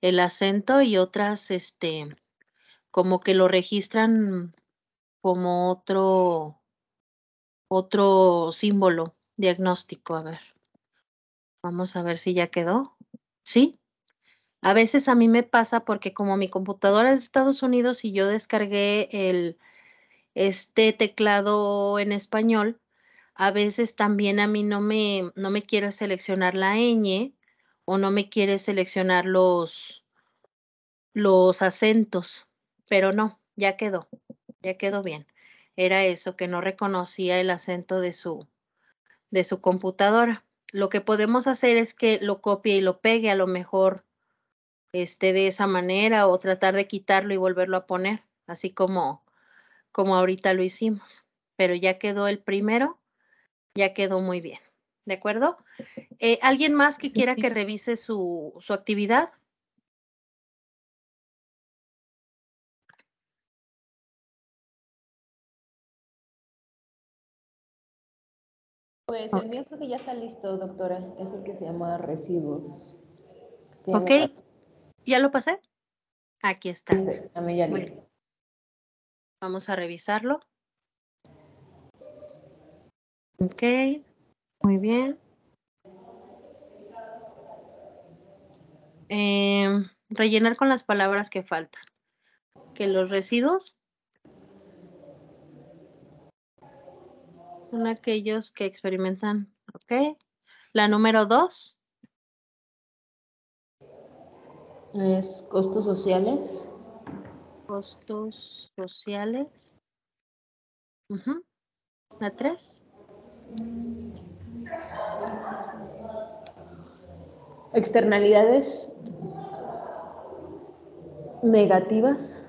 el acento y otras este, como que lo registran como otro, otro símbolo diagnóstico. A ver, vamos a ver si ya quedó. ¿Sí? A veces a mí me pasa porque como mi computadora es de Estados Unidos y yo descargué el, este teclado en español, a veces también a mí no me, no me quiere seleccionar la ñ o no me quiere seleccionar los, los acentos, pero no, ya quedó, ya quedó bien era eso, que no reconocía el acento de su, de su computadora. Lo que podemos hacer es que lo copie y lo pegue a lo mejor este, de esa manera o tratar de quitarlo y volverlo a poner, así como, como ahorita lo hicimos. Pero ya quedó el primero, ya quedó muy bien. ¿De acuerdo? Eh, ¿Alguien más que quiera que revise su, su actividad? Pues el mío creo que ya está listo, doctora. Es el que se llama residuos. Ok. ¿Ya lo pasé? Aquí está. Vamos a revisarlo. Ok. Muy bien. Em, rellenar con las palabras que faltan. Que los residuos Son aquellos que experimentan, ¿ok? La número dos. Es costos sociales. Costos sociales. La tres. Externalidades negativas.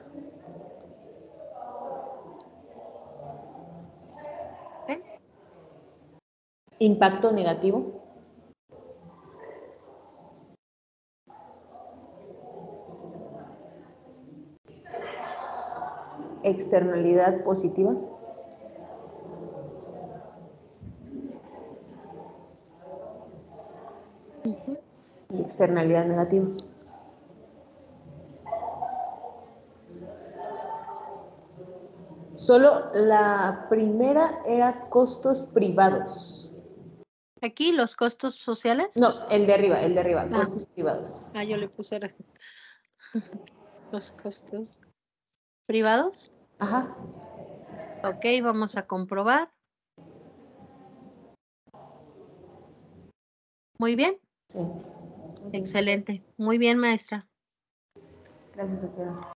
Impacto negativo. Externalidad positiva. Y externalidad negativa. Solo la primera era costos privados. Aquí los costos sociales. No, el de arriba, el de arriba, los ah. costos privados. Ah, yo le puse los costos privados. Ajá. Ok, vamos a comprobar. Muy bien. Sí. Excelente. Muy bien, maestra. Gracias, doctora.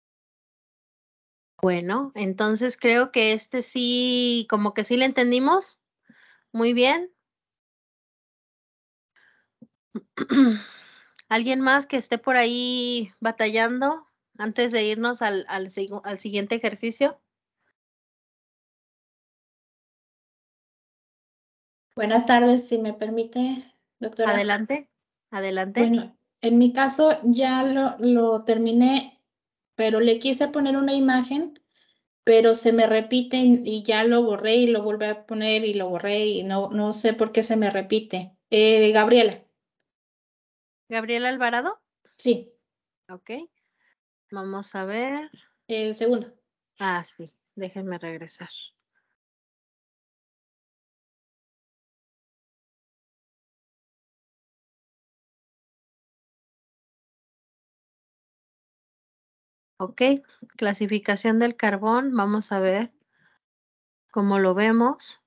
Bueno, entonces creo que este sí, como que sí le entendimos. Muy bien. ¿Alguien más que esté por ahí batallando antes de irnos al, al, siguiente ejercicio? Buenas tardes, si me permite, doctora. Adelante, adelante. Bueno, en mi caso ya lo, lo terminé, pero le quise poner una imagen, pero se me repite y ya lo borré y lo volví a poner y lo borré y no, no sé por qué se me repite. Eh, Gabriela. Gabriel Alvarado. Sí. Ok. Vamos a ver. El segundo. Ah, sí. Déjenme regresar. Ok, clasificación del carbón, vamos a ver cómo lo vemos.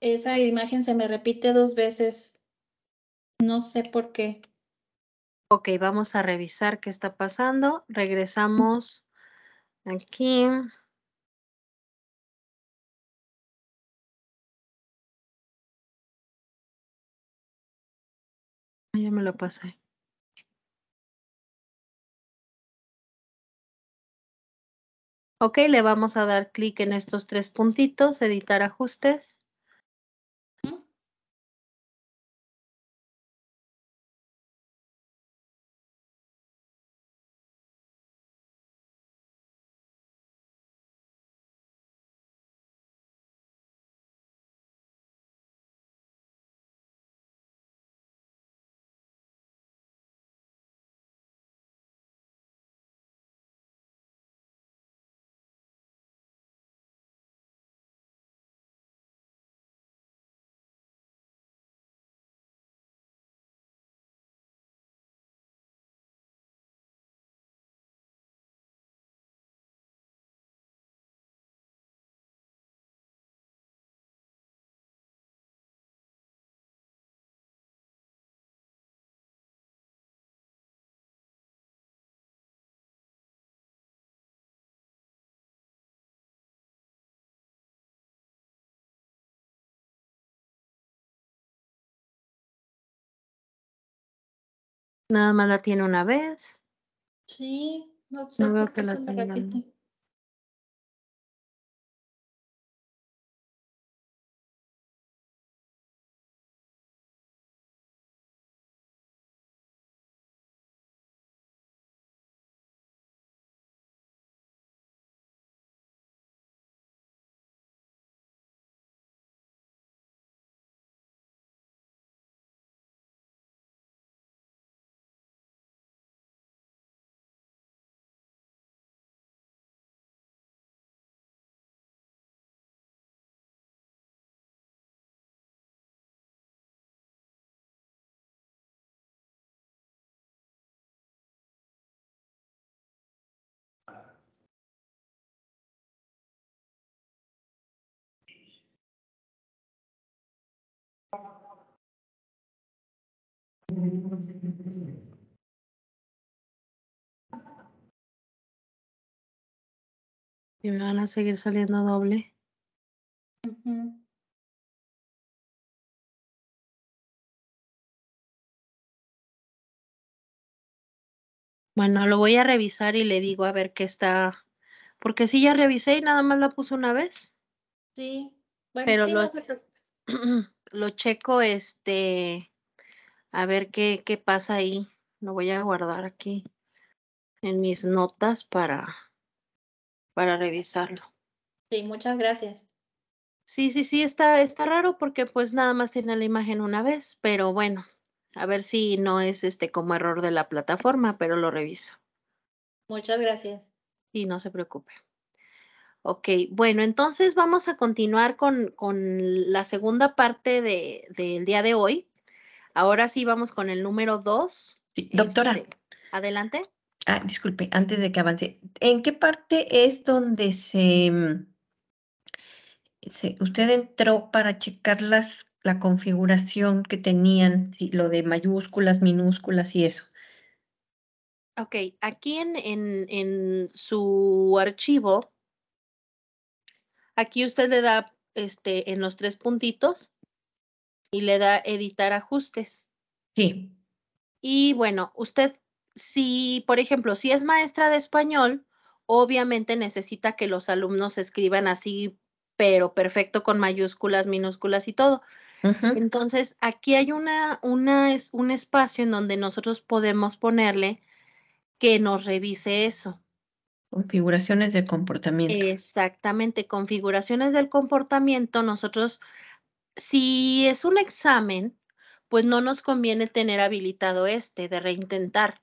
Esa imagen se me repite dos veces. No sé por qué. Ok, vamos a revisar qué está pasando. Regresamos aquí. Ya me lo pasé. Ok, le vamos a dar clic en estos tres puntitos, editar ajustes. Nada más la tiene una vez. Sí, no sé por qué que la Y me van a seguir saliendo doble. Bueno, lo voy a revisar y le digo a ver qué está. Porque sí, ya revisé y nada más la puse una vez. Sí. Pero lo, lo checo este a ver qué, qué pasa ahí. Lo voy a guardar aquí en mis notas para, para revisarlo. Sí, muchas gracias. Sí, sí, sí, está, está raro porque pues nada más tiene la imagen una vez, pero bueno, a ver si no es este como error de la plataforma, pero lo reviso. Muchas gracias. Y no se preocupe. Ok, bueno, entonces vamos a continuar con, la segunda parte del día de hoy, Ahora sí vamos con el número dos. Sí, este, doctora. adelante. Ah, disculpe, antes de que avance, ¿en qué parte es donde se, usted entró para checar las, la configuración que tenían, lo de mayúsculas, minúsculas y eso? Ok, aquí en, en, en, su archivo, aquí usted le da este, en los tres puntitos, y le da editar ajustes. Sí. Y bueno, usted, si, por ejemplo, si es maestra de español, obviamente necesita que los alumnos escriban así, pero perfecto con mayúsculas, minúsculas y todo. Entonces, aquí hay una, una, es un espacio en donde nosotros podemos ponerle que nos revise eso. Configuraciones de comportamiento. Exactamente, configuraciones del comportamiento. Nosotros si es un examen, pues no nos conviene tener habilitado este de reintentar,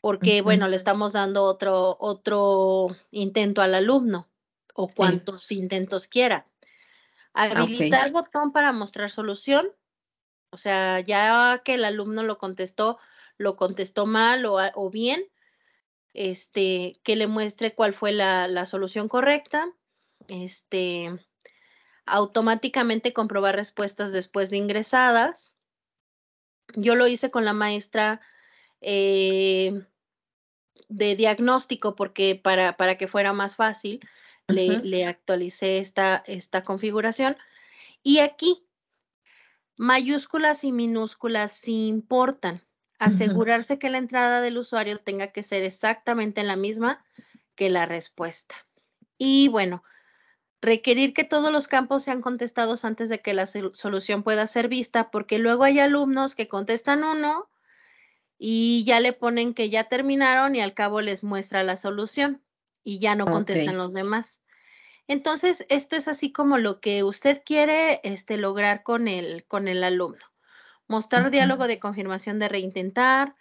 porque bueno, le estamos dando otro, otro intento al alumno o cuantos intentos quiera. Ah, Habilitar botón para mostrar solución, o sea, ya que el alumno lo contestó, lo contestó mal o, bien, este, que le muestre cuál fue la, la solución correcta, este, automáticamente comprobar respuestas después de ingresadas. Yo lo hice con la maestra eh, de diagnóstico porque para, para, que fuera más fácil le, actualicé esta, esta configuración. Y aquí, mayúsculas y minúsculas sí importan. Asegurarse que la entrada del usuario tenga que ser exactamente la misma que la respuesta. Y bueno, requerir que todos los campos sean contestados antes de que la solución pueda ser vista, porque luego hay alumnos que contestan uno y ya le ponen que ya terminaron y al cabo les muestra la solución y ya no contestan los demás. Entonces, esto es así como lo que usted quiere este, lograr con el, con el alumno. Mostrar diálogo de confirmación de reintentar.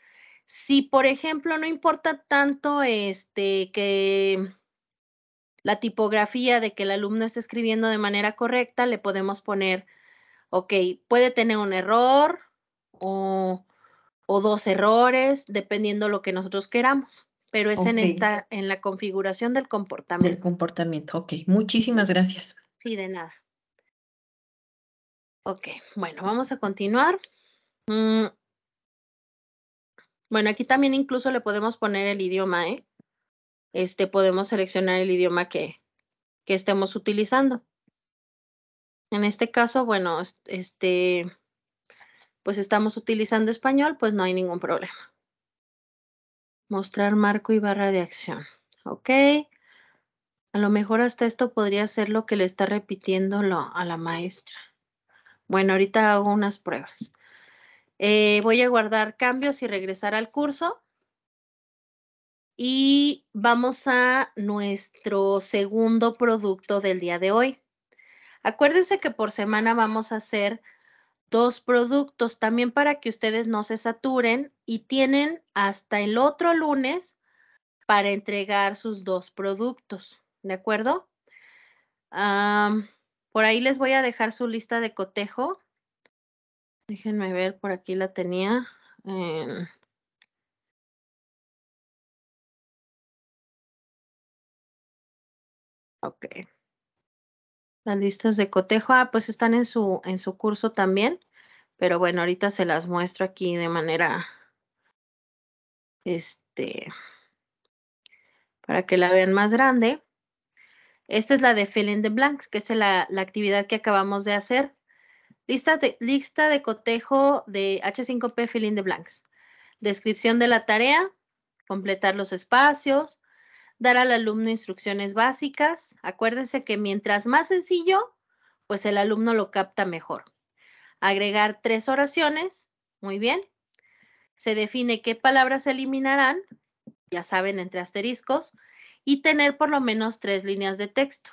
Si, por ejemplo, no importa tanto este, que la tipografía de que el alumno esté escribiendo de manera correcta, le podemos poner, ok, puede tener un error o, o dos errores, dependiendo lo que nosotros queramos, pero es en esta, en la configuración del comportamiento. Del comportamiento, ok. Muchísimas gracias. Sí, de nada. Ok, bueno, vamos a continuar. Mm. Bueno, aquí también incluso le podemos poner el idioma, ¿eh? Este, podemos seleccionar el idioma que, estemos utilizando. En este caso, bueno, este, pues estamos utilizando español, pues no hay ningún problema. Mostrar marco y barra de acción. Ok. A lo mejor hasta esto podría ser lo que le está repitiendo a la maestra. Bueno, ahorita hago unas pruebas. Eh, voy a guardar cambios y regresar al curso. Y vamos a nuestro segundo producto del día de hoy. Acuérdense que por semana vamos a hacer dos productos también para que ustedes no se saturen y tienen hasta el otro lunes para entregar sus dos productos, ¿de acuerdo? por ahí les voy a dejar su lista de cotejo. Déjenme ver, por aquí la tenía. Ok. Las listas de cotejo, ah, pues están en su, en su curso también, pero bueno, ahorita se las muestro aquí de manera, este, para que la vean más grande. Esta es la de fill in the blanks, que es la, actividad que acabamos de hacer. Lista de, lista de cotejo de H5P fill in the blanks. Descripción de la tarea, completar los espacios, dar al alumno instrucciones básicas. Acuérdense que mientras más sencillo, pues el alumno lo capta mejor. Agregar tres oraciones, muy bien. Se define qué palabras se eliminarán, ya saben, entre asteriscos, y tener por lo menos tres líneas de texto.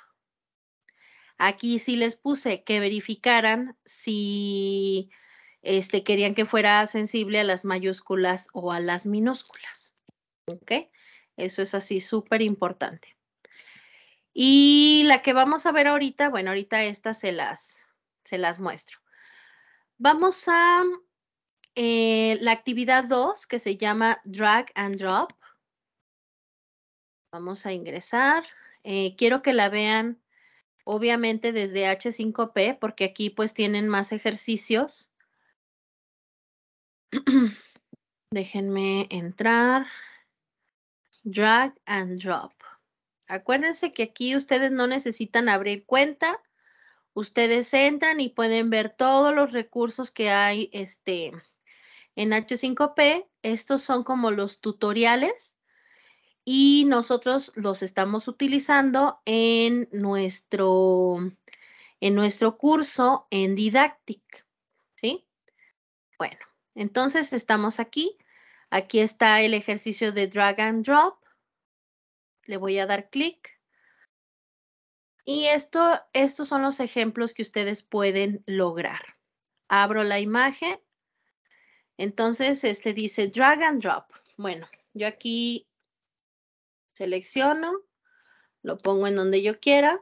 Aquí sí les puse que verificaran si este, querían que fuera sensible a las mayúsculas o a las minúsculas. ¿Ok? Eso es así, súper importante. Y la que vamos a ver ahorita, bueno, ahorita estas se las, se las muestro. Vamos a eh, la actividad 2 que se llama Drag and Drop. Vamos a ingresar. Eh, quiero que la vean obviamente desde H5P porque aquí pues tienen más ejercicios. Déjenme entrar drag and drop. Acuérdense que aquí ustedes no necesitan abrir cuenta. Ustedes entran y pueden ver todos los recursos que hay este, en H5P. Estos son como los tutoriales y nosotros los estamos utilizando en nuestro, en nuestro curso en Didactic. ¿Sí? Bueno, entonces estamos aquí. Aquí está el ejercicio de drag and drop. Le voy a dar clic. Y esto, estos son los ejemplos que ustedes pueden lograr. Abro la imagen. Entonces, este dice drag and drop. Bueno, yo aquí selecciono, lo pongo en donde yo quiera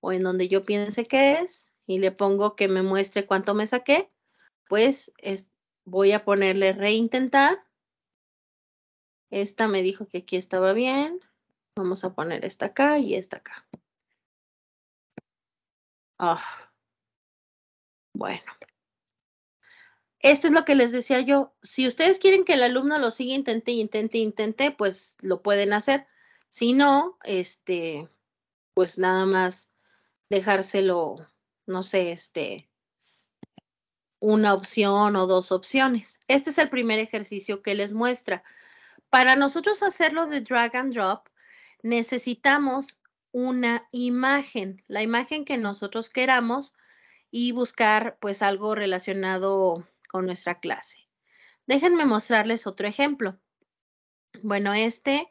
o en donde yo piense que es y le pongo que me muestre cuánto me saqué, pues es, voy a ponerle reintentar. Esta me dijo que aquí estaba bien. Vamos a poner esta acá y esta acá. Ah. Bueno. Esto es lo que les decía yo. Si ustedes quieren que el alumno lo siga intente, intente, intente, pues lo pueden hacer. Si no, este, pues nada más dejárselo, no sé, este, una opción o dos opciones. Este es el primer ejercicio que les muestra. Para nosotros hacerlo de drag and drop, necesitamos una imagen, la imagen que nosotros queramos y buscar pues algo relacionado con nuestra clase. Déjenme mostrarles otro ejemplo. Bueno, este,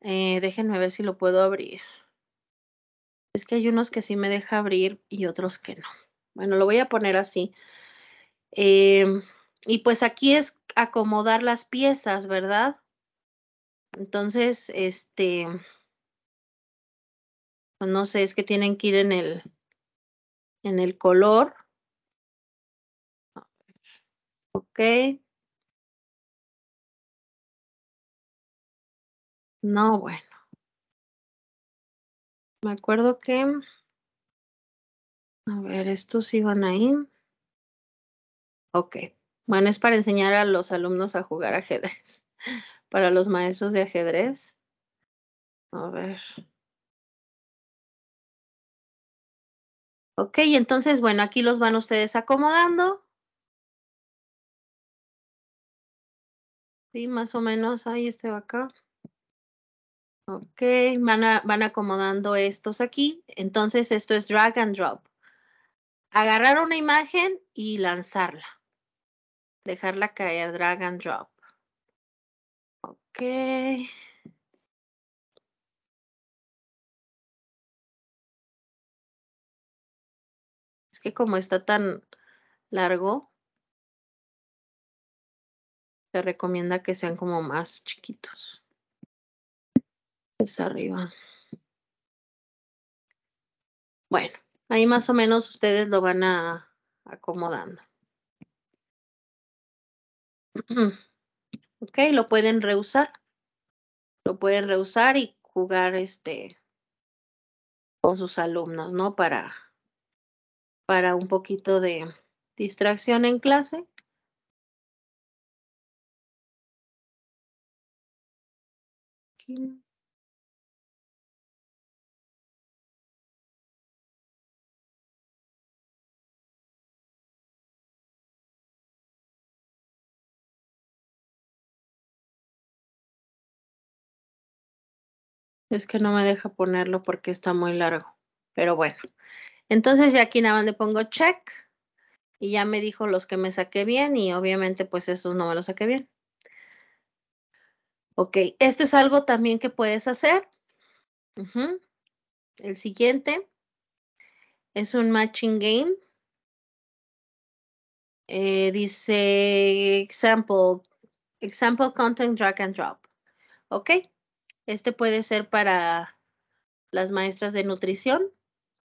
eh, déjenme ver si lo puedo abrir. Es que hay unos que sí me deja abrir y otros que no. Bueno, lo voy a poner así Em, y pues aquí es acomodar las piezas, ¿verdad? Entonces, este, pues no sé, es que tienen que ir en el, en el color. Ok. No, bueno. Me acuerdo que, a ver, estos iban ahí. Ok. Bueno, es para enseñar a los alumnos a jugar ajedrez. Para los maestros de ajedrez. A ver. Ok, entonces, bueno, aquí los van ustedes acomodando. Sí, más o menos, ahí este va acá. Ok, van, van acomodando estos aquí. Entonces, esto es drag and drop. Agarrar una imagen y lanzarla. Dejarla caer, drag and drop. Ok. Es que como está tan largo, se recomienda que sean como más chiquitos. Es arriba. Bueno, ahí más o menos ustedes lo van a acomodando. ok, lo pueden rehusar. Lo pueden reusar y jugar este con sus alumnos, ¿no? Para, para un poquito de distracción en clase. Aquí. Es que no me deja ponerlo porque está muy largo. Pero bueno. Entonces ya aquí nada más le pongo check y ya me dijo los que me saqué bien y obviamente pues estos no me los saqué bien. Ok, esto es algo también que puedes hacer. El siguiente es un matching game. Eh, dice example, example content drag and drop. Ok, este puede ser para las maestras de nutrición.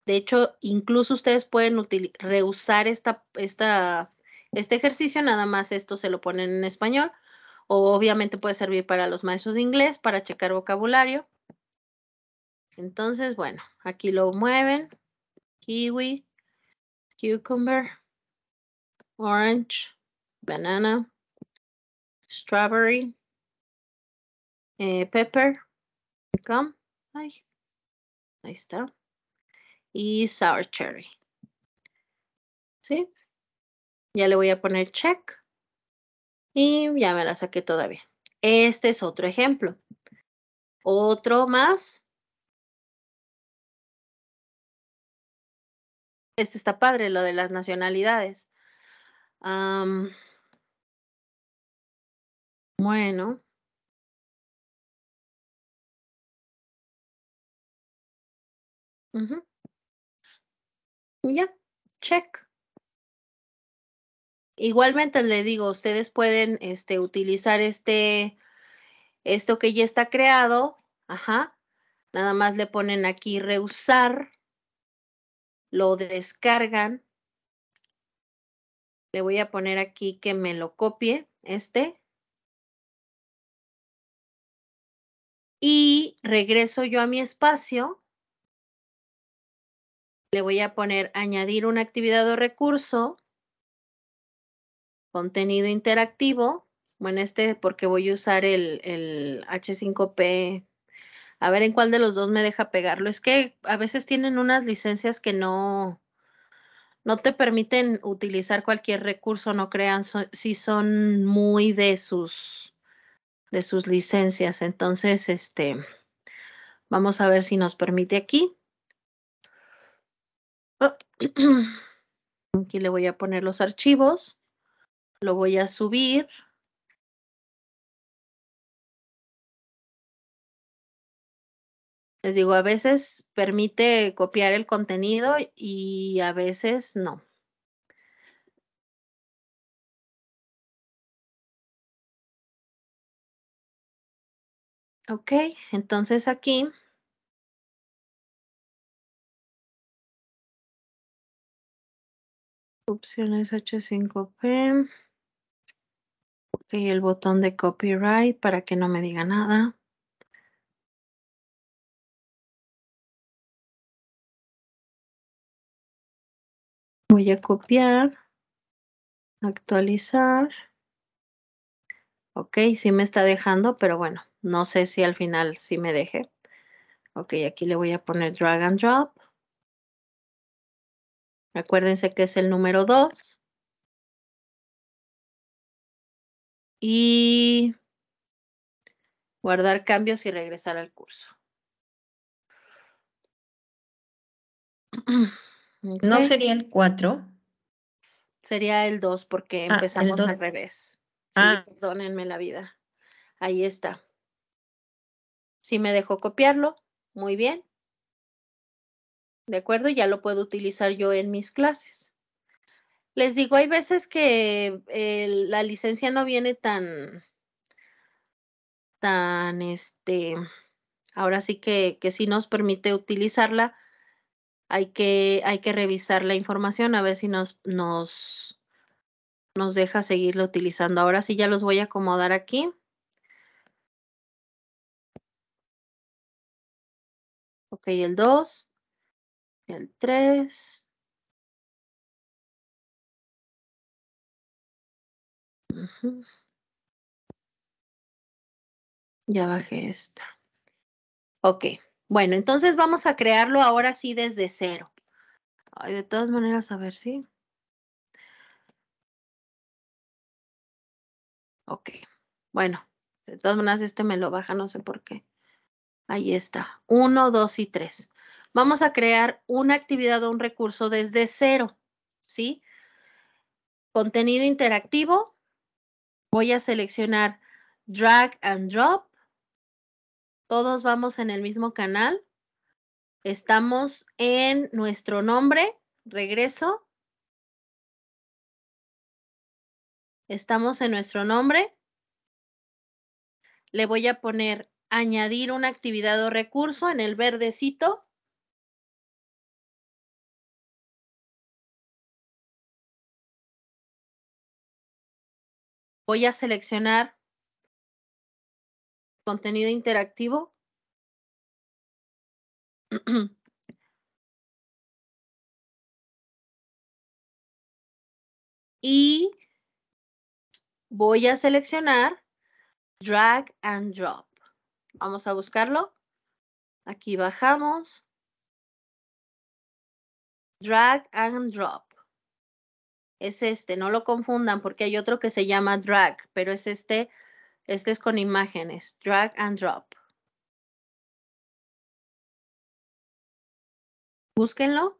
De hecho, incluso ustedes pueden reusar esta, este ejercicio, nada más esto se lo ponen en español. O obviamente puede servir para los maestros de inglés, para checar vocabulario. Entonces, bueno, aquí lo mueven. Kiwi, cucumber, orange, banana, strawberry, eh, pepper, Ahí. está. Y Sour Cherry. ¿Sí? Ya le voy a poner check. Y ya me la saqué todavía. Este es otro ejemplo. Otro más. Este está padre, lo de las nacionalidades. bueno. Ya, check. Igualmente le digo, ustedes pueden este, utilizar este, esto que ya está creado, ajá, nada más le ponen aquí reusar, lo descargan, le voy a poner aquí que me lo copie, este, y regreso yo a mi espacio le voy a poner añadir una actividad o recurso, contenido interactivo. Bueno, este porque voy a usar el, H5P. A ver en cuál de los dos me deja pegarlo. Es que a veces tienen unas licencias que no, no te permiten utilizar cualquier recurso, no crean, si son muy de sus, de sus licencias. Entonces, este, vamos a ver si nos permite aquí. Ah, aquí le voy a poner los archivos. Lo voy a subir. Les digo, a veces permite copiar el contenido y a veces no. Ok, entonces aquí opciones H5P y el botón de copyright para que no me diga nada. Voy a copiar, actualizar. Ok, sí me está dejando, pero bueno, no sé si al final sí me deje. Ok, aquí le voy a poner drag and drop. Acuérdense que es el número 2. Y guardar cambios y regresar al curso. No sería el 4. Sería el 2 porque ah, empezamos al revés. Ah. Perdónenme la vida. Ahí está. Si me dejó copiarlo, muy bien. ¿de acuerdo? Ya lo puedo utilizar yo en mis clases. Les digo, hay veces que la licencia no viene tan, tan, este, ahora sí que, que sí nos permite utilizarla, hay que, hay que revisar la información a ver si nos, nos, nos deja seguirlo utilizando. Ahora sí ya los voy a acomodar aquí. Ok, el 2 el 3. Ya bajé esta. Ok, bueno, entonces vamos a crearlo ahora sí desde cero. Ay, de todas maneras, a ver si. ¿sí? Ok, bueno, de todas maneras este me lo baja, no sé por qué. Ahí está, 1, 2 y 3 vamos a crear una actividad o un recurso desde cero, ¿sí? Contenido interactivo, voy a seleccionar drag and drop, todos vamos en el mismo canal, estamos en nuestro nombre, regreso, estamos en nuestro nombre, le voy a poner añadir una actividad o recurso en el verdecito voy a seleccionar contenido interactivo. y voy a seleccionar drag and drop. Vamos a buscarlo. Aquí bajamos. Drag and drop es este, no lo confundan porque hay otro que se llama drag, pero es este, este es con imágenes, drag and drop. Búsquenlo.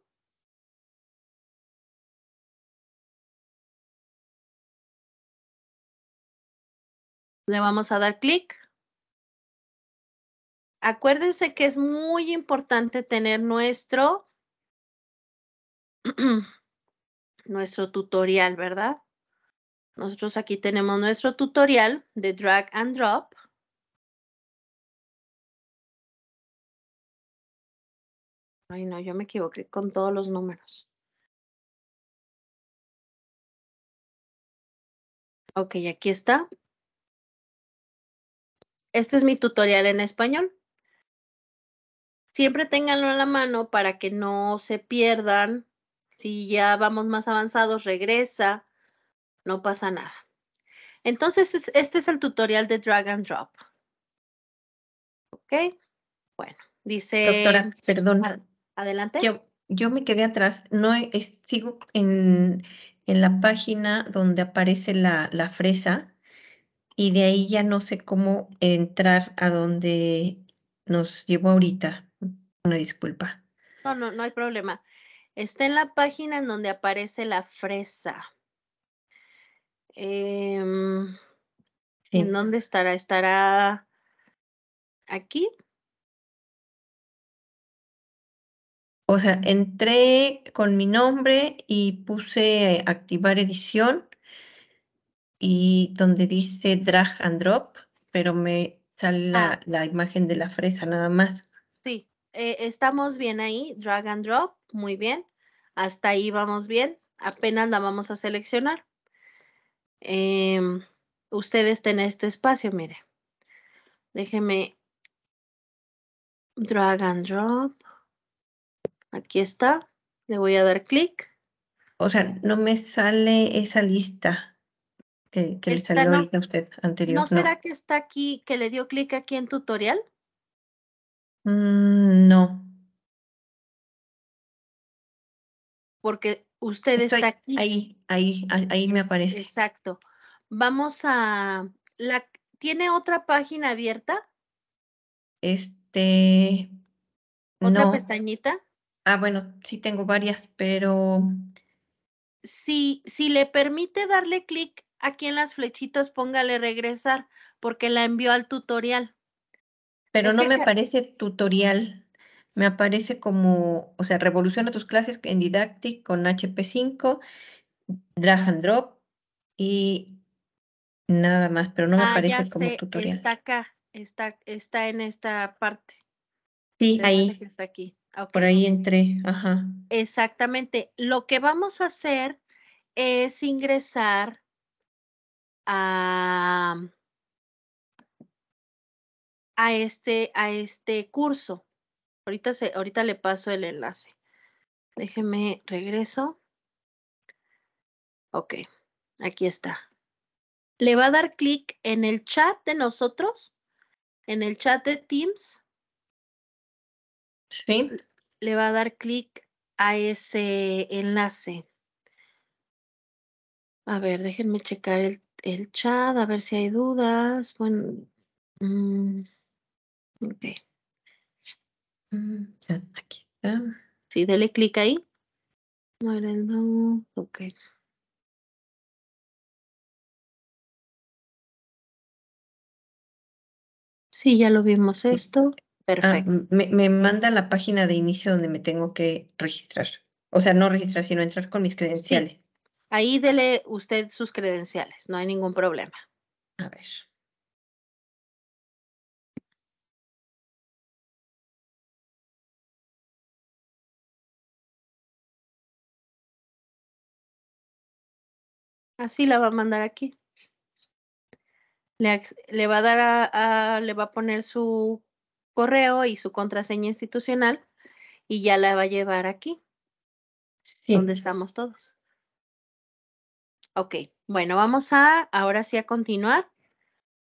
Le vamos a dar clic. Acuérdense que es muy importante tener nuestro nuestro tutorial, ¿verdad? Nosotros aquí tenemos nuestro tutorial de drag and drop. Ay, no, yo me equivoqué con todos los números. Ok, aquí está. Este es mi tutorial en español. Siempre ténganlo a la mano para que no se pierdan si ya vamos más avanzados, regresa, no pasa nada. Entonces, este es el tutorial de drag and drop. ¿Ok? Bueno, dice... Doctora, perdón. Adelante. Yo, me quedé atrás. No sigo en, en, la página donde aparece la, la fresa y de ahí ya no sé cómo entrar a donde nos llevó ahorita. Una disculpa. No, no, no hay problema. Está en la página en donde aparece la fresa. Em, ¿En dónde estará? ¿Estará aquí? O sea, entré con mi nombre y puse activar edición y donde dice drag and drop, pero me sale la, ah. imagen de la fresa nada más. Eh, estamos bien ahí, drag and drop, muy bien. Hasta ahí vamos bien, apenas la vamos a seleccionar. Em, ustedes en este espacio, mire. déjeme drag and drop. Aquí está. Le voy a dar clic. O sea, no me sale esa lista que, le salió a usted anterior. ¿No, será que está aquí, que le dio clic aquí en tutorial? Mm, no. Porque usted está aquí. Ahí, ahí, ahí me aparece. Exacto. Vamos a la ¿Tiene otra página abierta? Este. ¿Otra pestañita? Ah, bueno, sí tengo varias, pero. Si, si le permite darle clic aquí en las flechitas, póngale regresar, porque la envió al tutorial. Pero no me aparece parece tutorial, me aparece como, o sea, revoluciona tus clases en Didactic con HP5, drag and drop y nada más, pero no me ah, aparece como tutorial. Está acá, está, está en esta parte. Sí, ahí. Está aquí. Por ahí entré, ajá. Exactamente. Lo que vamos a hacer es ingresar a a este, a este curso. Ahorita, se, ahorita le paso el enlace. déjenme regreso. Ok, aquí está. Le va a dar clic en el chat de nosotros, en el chat de Teams. Sí. Le va a dar clic a ese enlace. A ver, déjenme checar el, chat, a ver si hay dudas. Bueno. Mm. Ok. Mm, aquí está. Sí, dale clic ahí. Ok. Sí, ya lo vimos esto. Ah, Perfecto. me, me, manda la página de inicio donde me tengo que registrar. O sea, no registrar, sino entrar con mis credenciales. Ahí dele usted sus credenciales, no hay ningún problema. A ver. Así la va a mandar aquí. Le, va a dar a, le va a poner su correo y su contraseña institucional y ya la va a llevar aquí. Sí. Donde estamos todos. Ok, bueno, vamos a ahora sí a continuar.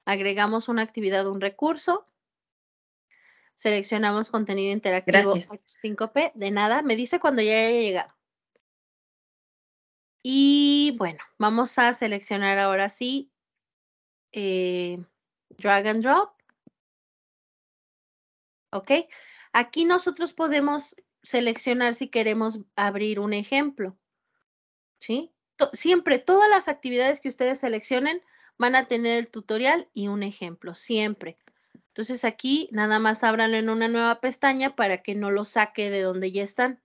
Agregamos una actividad, un recurso. Seleccionamos contenido interactivo Gracias. 5P. De nada, me dice cuando ya haya llegado. Y bueno, vamos a seleccionar ahora sí eh, drag and drop. ¿Ok? Aquí nosotros podemos seleccionar si queremos abrir un ejemplo. ¿Sí? siempre, todas las actividades que ustedes seleccionen van a tener el tutorial y un ejemplo, siempre. Entonces aquí nada más ábranlo en una nueva pestaña para que no lo saque de donde ya están.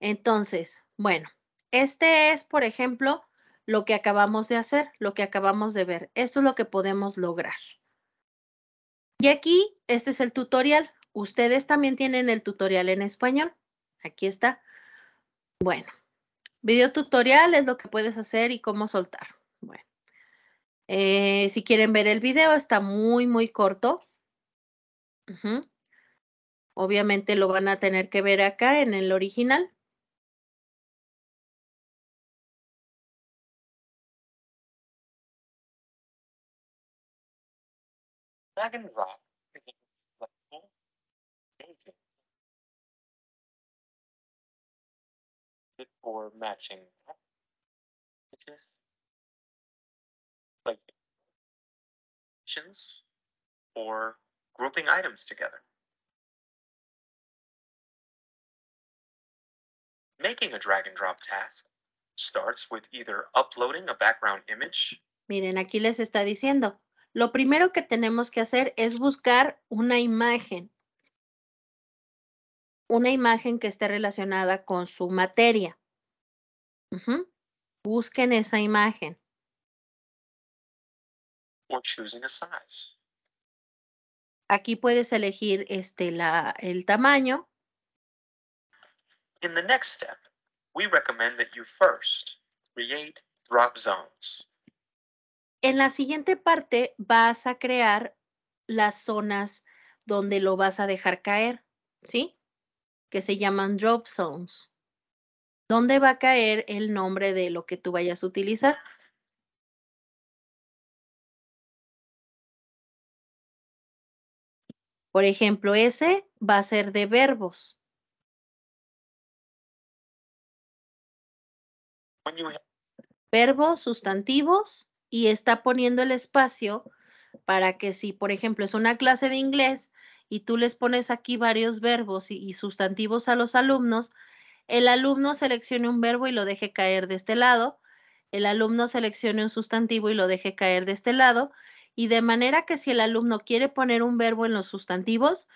Entonces, bueno, este es, por ejemplo, lo que acabamos de hacer, lo que acabamos de ver. Esto es lo que podemos lograr. Y aquí, este es el tutorial. Ustedes también tienen el tutorial en español. Aquí está. Bueno, video tutorial es lo que puedes hacer y cómo soltar. Bueno, eh, si quieren ver el video, está muy, muy corto. Obviamente lo van a tener que ver acá en el original. Dragon Rock is a agent for matching like or grouping items together. Making a drag and drop task starts with either uploading a background image. Miren, aquí les está diciendo, lo primero que tenemos que hacer es buscar una imagen, una imagen que esté relacionada con su materia. Busquen esa imagen. a Aquí puedes elegir este, la, el tamaño. In the next step, we recommend that you first create drop zones. En la siguiente parte vas a crear las zonas donde lo vas a dejar caer, ¿sí? Que se llaman drop zones. ¿Dónde va a caer el nombre de lo que tú vayas a utilizar? Por ejemplo, ese va a ser de verbos. Verbos, sustantivos y está poniendo el espacio para que si, por ejemplo, es una clase de inglés y tú les pones aquí varios verbos y, sustantivos a los alumnos, el alumno seleccione un verbo y lo deje caer de este lado, el alumno seleccione un sustantivo y lo deje caer de este lado, y de manera que si el alumno quiere poner un verbo en los sustantivos,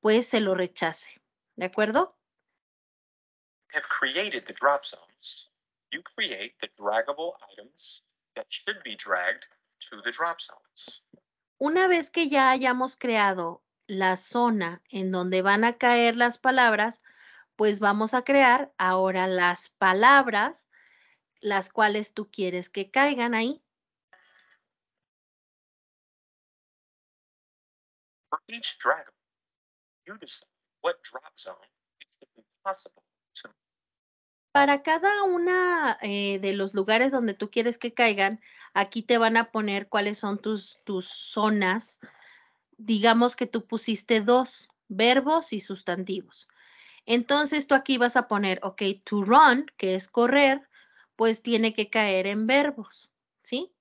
pues se lo rechace. ¿De acuerdo? drop zones that should be dragged to the drop zones. Una vez que ya hayamos creado la zona en donde van a caer las palabras, pues vamos a crear ahora las palabras las cuales tú quieres que caigan ahí para cada una eh, de los lugares donde tú quieres que caigan, aquí te van a poner cuáles son tus, tus zonas. Digamos que tú pusiste dos, verbos y sustantivos. Entonces tú aquí vas a poner, ok, to run, que es correr, pues tiene que caer en verbos, ¿sí?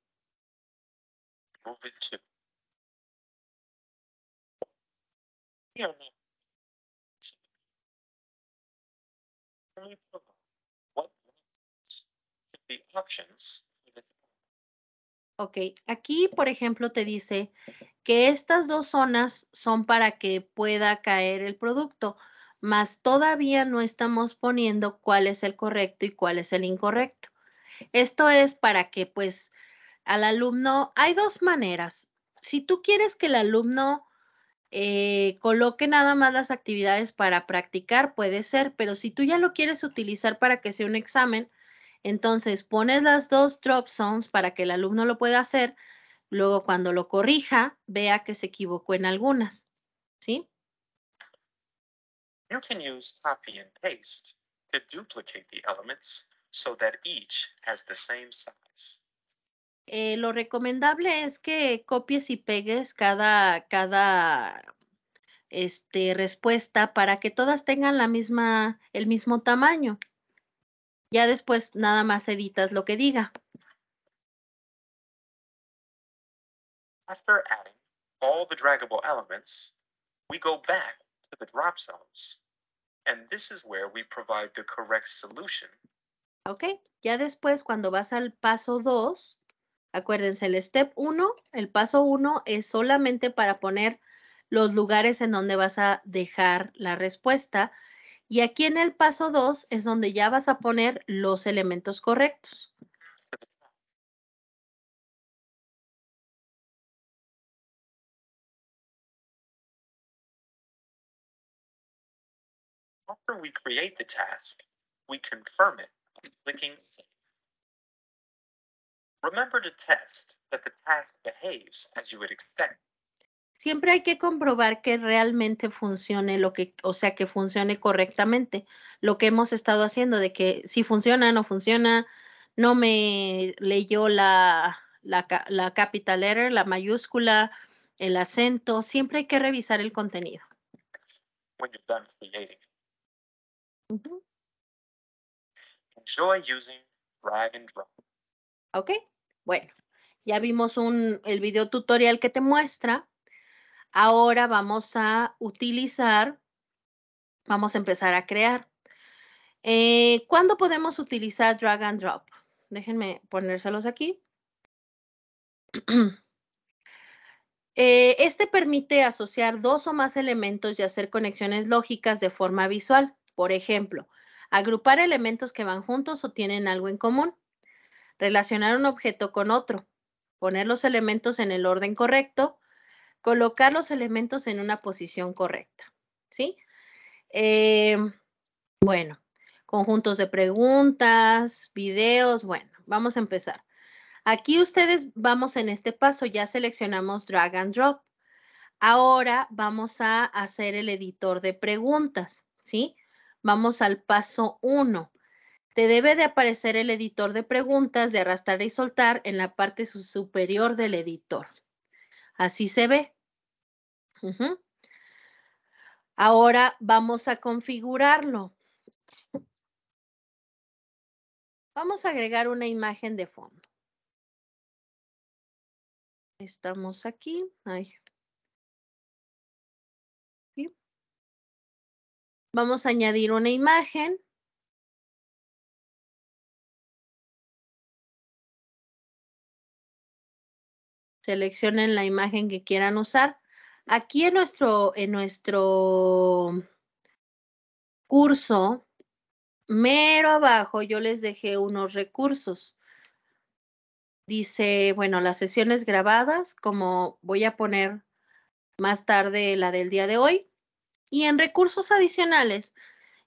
Ok, aquí por ejemplo te dice que estas dos zonas son para que pueda caer el producto, mas todavía no estamos poniendo cuál es el correcto y cuál es el incorrecto. Esto es para que pues al alumno, hay dos maneras. Si tú quieres que el alumno eh, coloque nada más las actividades para practicar, puede ser, pero si tú ya lo quieres utilizar para que sea un examen, entonces, pones las dos drop zones para que el alumno lo pueda hacer. Luego, cuando lo corrija, vea que se equivocó en algunas. ¿Sí? You can use copy and paste to duplicate the elements so that each has the same size. Eh, lo recomendable es que copies y pegues cada, cada este, respuesta para que todas tengan la misma, el mismo tamaño. Ya después nada más editas lo que diga. After adding all the draggable elements, we go back to the drop zones. And this is where we provide the correct solution. Ok, ya después cuando vas al paso 2, acuérdense, el step 1, el paso 1 es solamente para poner los lugares en donde vas a dejar la respuesta y aquí en el paso 2 es donde ya vas a poner los elementos correctos. After we create the task, we confirm it by clicking Save. Remember to test that the task behaves as you would expect siempre hay que comprobar que realmente funcione lo que, o sea, que funcione correctamente lo que hemos estado haciendo, de que si funciona, no funciona, no me leyó la, la, capital letter, la mayúscula, el acento, siempre hay que revisar el contenido. and Ok, bueno, ya vimos un, el video tutorial que te muestra Ahora vamos a utilizar, vamos a empezar a crear. Eh, ¿Cuándo podemos utilizar drag and drop? Déjenme ponérselos aquí. Eh, este permite asociar dos o más elementos y hacer conexiones lógicas de forma visual. Por ejemplo, agrupar elementos que van juntos o tienen algo en común. Relacionar un objeto con otro. Poner los elementos en el orden correcto colocar los elementos en una posición correcta, ¿sí? Eh, bueno, conjuntos de preguntas, videos, bueno, vamos a empezar. Aquí ustedes vamos en este paso, ya seleccionamos drag and drop. Ahora vamos a hacer el editor de preguntas, ¿sí? Vamos al paso 1. Te debe de aparecer el editor de preguntas de arrastrar y soltar en la parte superior del editor, Así se ve. Ahora vamos a configurarlo. Vamos a agregar una imagen de fondo. Estamos aquí. Vamos a añadir una imagen. seleccionen la imagen que quieran usar. Aquí en nuestro, en nuestro curso, mero abajo, yo les dejé unos recursos. Dice, bueno, las sesiones grabadas, como voy a poner más tarde la del día de hoy. Y en recursos adicionales,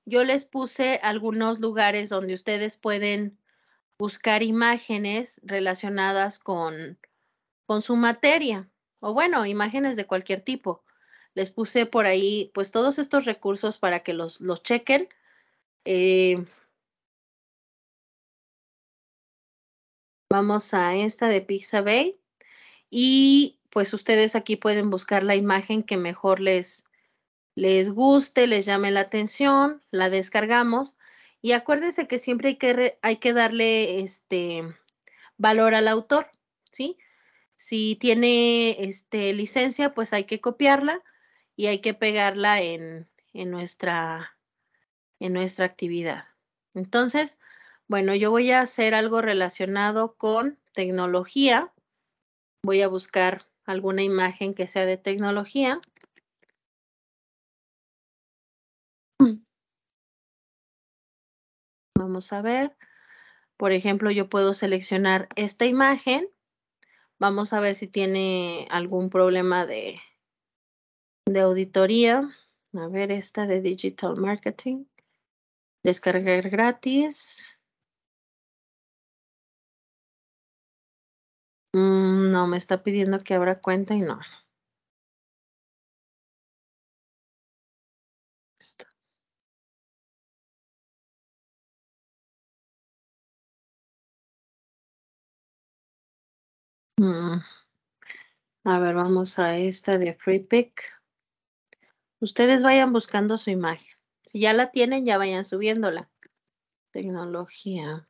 yo les puse algunos lugares donde ustedes pueden buscar imágenes relacionadas con con su materia o bueno, imágenes de cualquier tipo. Les puse por ahí pues todos estos recursos para que los, los chequen. Eh, vamos a esta de Pixabay y pues ustedes aquí pueden buscar la imagen que mejor les, les guste, les llame la atención, la descargamos y acuérdense que siempre hay que, hay que darle este valor al autor, ¿sí? Si tiene este, licencia, pues hay que copiarla y hay que pegarla en, nuestra, en nuestra actividad. Entonces, bueno, yo voy a hacer algo relacionado con tecnología. Voy a buscar alguna imagen que sea de tecnología. Vamos a ver. Por ejemplo, yo puedo seleccionar esta imagen Vamos a ver si tiene algún problema de, de auditoría. A ver, esta de Digital Marketing. Descargar gratis. Mm, no, me está pidiendo que abra cuenta y no. A ver, vamos a esta de Free Ustedes vayan buscando su imagen. Si ya la tienen, ya vayan subiéndola. Tecnología.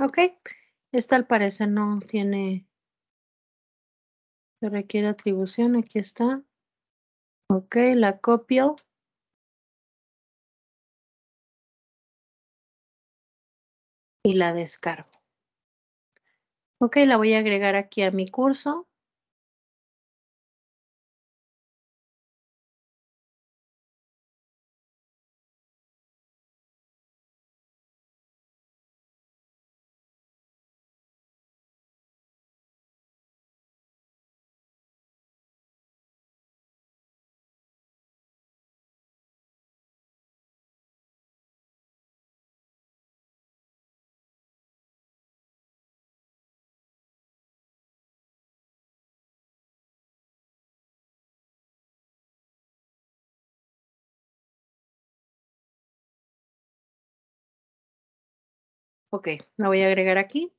Ok, esta al parecer no tiene, se requiere atribución, aquí está. Ok, la copio. Y la descargo. Ok, la voy a agregar aquí a mi curso. Ok, la voy a agregar aquí.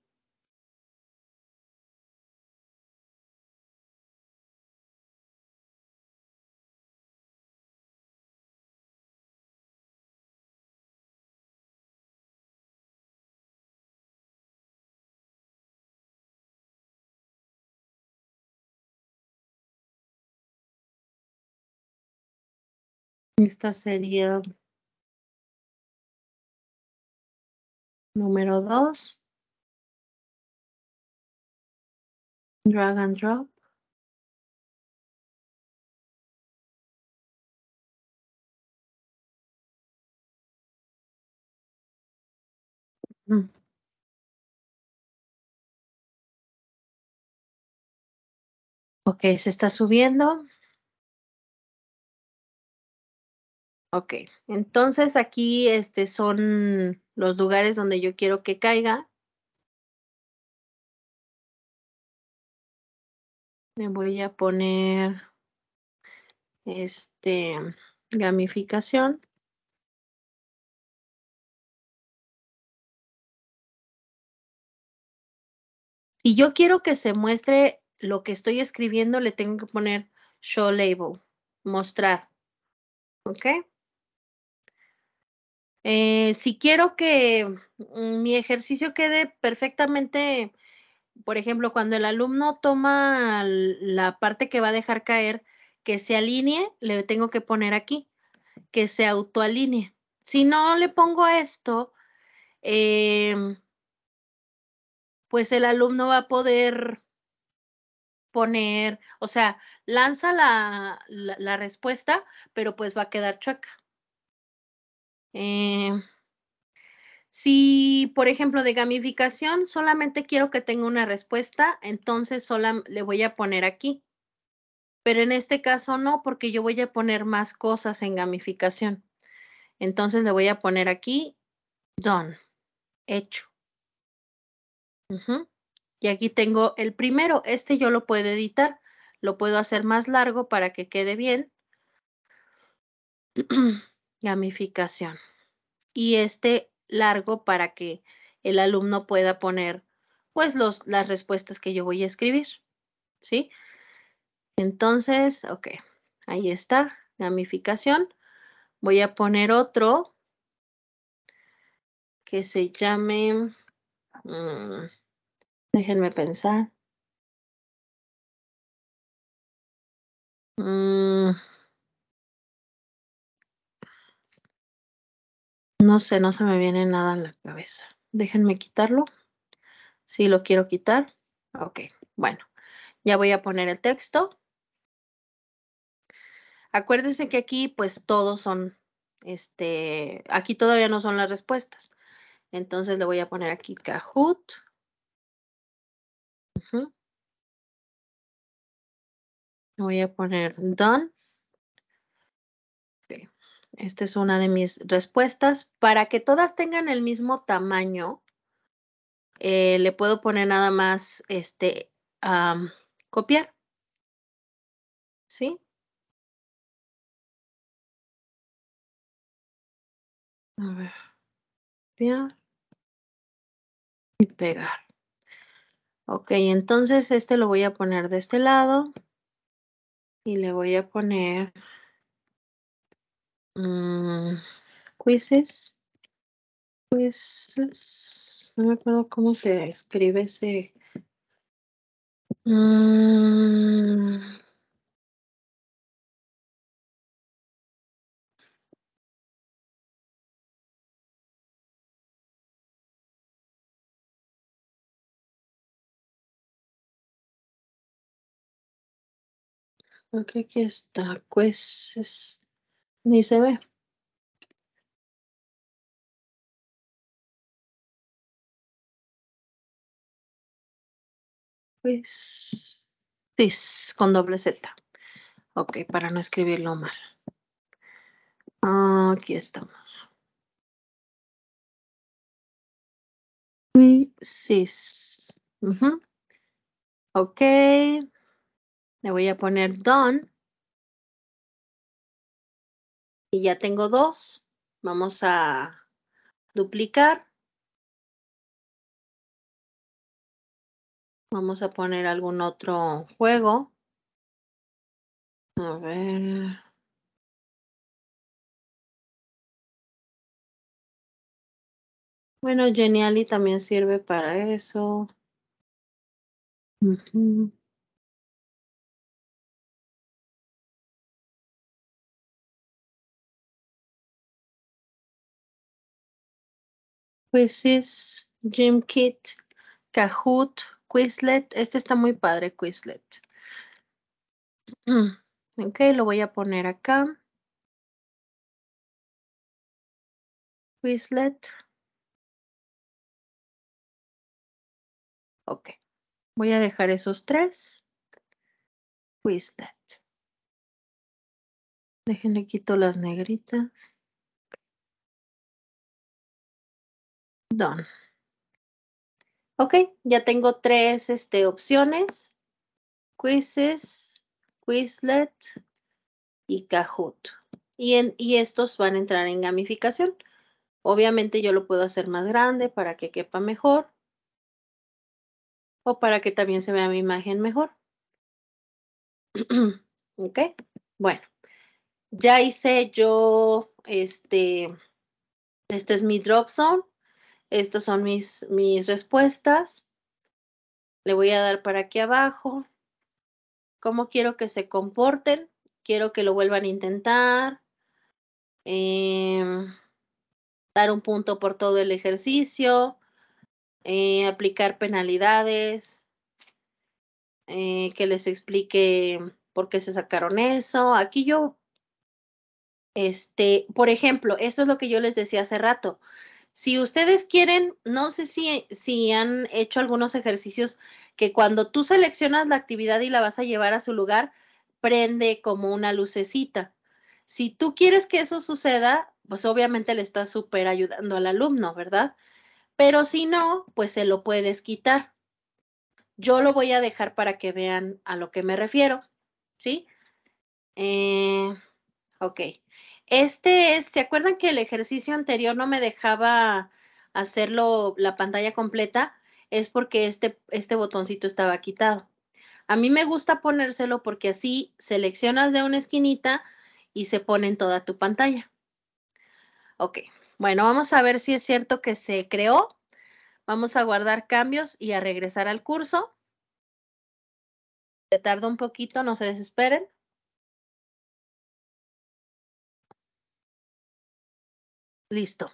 Esta sería Número dos. Drag and drop. Mm. Ok, se está subiendo. Ok, entonces aquí este, son los lugares donde yo quiero que caiga. Me voy a poner este gamificación. Si yo quiero que se muestre lo que estoy escribiendo, le tengo que poner show label, mostrar. ¿Ok? Eh, si quiero que mm, mi ejercicio quede perfectamente, por ejemplo, cuando el alumno toma la parte que va a dejar caer, que se alinee, le tengo que poner aquí, que se autoalinee. Si no le pongo esto, em, pues el alumno va a poder poner, o sea, lanza la, la respuesta, pero pues va a quedar chueca. Eh, si, por ejemplo, de gamificación, solamente quiero que tenga una respuesta, entonces le voy a poner aquí. Pero en este caso no, porque yo voy a poner más cosas en gamificación. Entonces le voy a poner aquí done, hecho. Y aquí tengo el primero. Este yo lo puedo editar. Lo puedo hacer más largo para que quede bien. Gamificación. Y este largo para que el alumno pueda poner pues las respuestas que yo voy a escribir. ¿Sí? Entonces, ok, ahí está, gamificación. Voy a poner otro que se llame, mm, déjenme pensar. Mmm, No sé, no se me viene nada en la cabeza. Déjenme quitarlo. Si lo quiero quitar. Ok, bueno. Ya voy a poner el texto. Acuérdense que aquí pues todos son, este, aquí todavía no son las respuestas. Entonces le voy a poner aquí Kahoot. Voy a poner done. Esta es una de mis respuestas. Para que todas tengan el mismo tamaño, eh, le puedo poner nada más este copiar. ¿Sí? A ver, copiar y pegar. Ok, entonces este lo voy a poner de este lado y le voy a poner pues No me acuerdo cómo se escribe ese. okay mm. Ok, aquí está. Quizzes. Ni se ve. Pues con doble Z. Ok, para no escribirlo mal. aquí estamos. we Ok. Le voy a poner don. Y ya tengo dos. Vamos a duplicar. Vamos a poner algún otro juego. A ver. Bueno, Geniali también sirve para eso. Quizzes, Gym Kit, Kahoot, Quizlet. Este está muy padre, Quizlet. Ok, lo voy a poner acá. Quizlet. Ok, voy a dejar esos tres. Quizlet. Déjenle quito las negritas. Done. Ok, ya tengo tres este, opciones. Quizzes, Quizlet y Kahoot. Y, en, y estos van a entrar en gamificación. Obviamente yo lo puedo hacer más grande para que quepa mejor o para que también se vea mi imagen mejor. ok, bueno, ya hice yo este, este es mi drop zone estas son mis, mis respuestas. Le voy a dar para aquí abajo. ¿Cómo quiero que se comporten? Quiero que lo vuelvan a intentar. Em, dar un punto por todo el ejercicio. Eh, aplicar penalidades. Eh, que les explique por qué se sacaron eso. Aquí yo, este, por ejemplo, esto es lo que yo les decía hace rato. Si ustedes quieren, no sé si, si han hecho algunos ejercicios que cuando tú seleccionas la actividad y la vas a llevar a su lugar, prende como una lucecita. Si tú quieres que eso suceda, pues obviamente le estás súper ayudando al alumno, ¿verdad? Pero si no, pues se lo puedes quitar. Yo lo voy a dejar para que vean a lo que me refiero, ¿sí? Eh, ok. Este es, ¿se acuerdan que el ejercicio anterior no me dejaba hacerlo la pantalla completa? Es porque este, este botoncito estaba quitado. A mí me gusta ponérselo porque así seleccionas de una esquinita y se pone en toda tu pantalla. Ok, bueno, vamos a ver si es cierto que se creó. Vamos a guardar cambios y a regresar al curso. Se tarda un poquito, no se desesperen. Listo.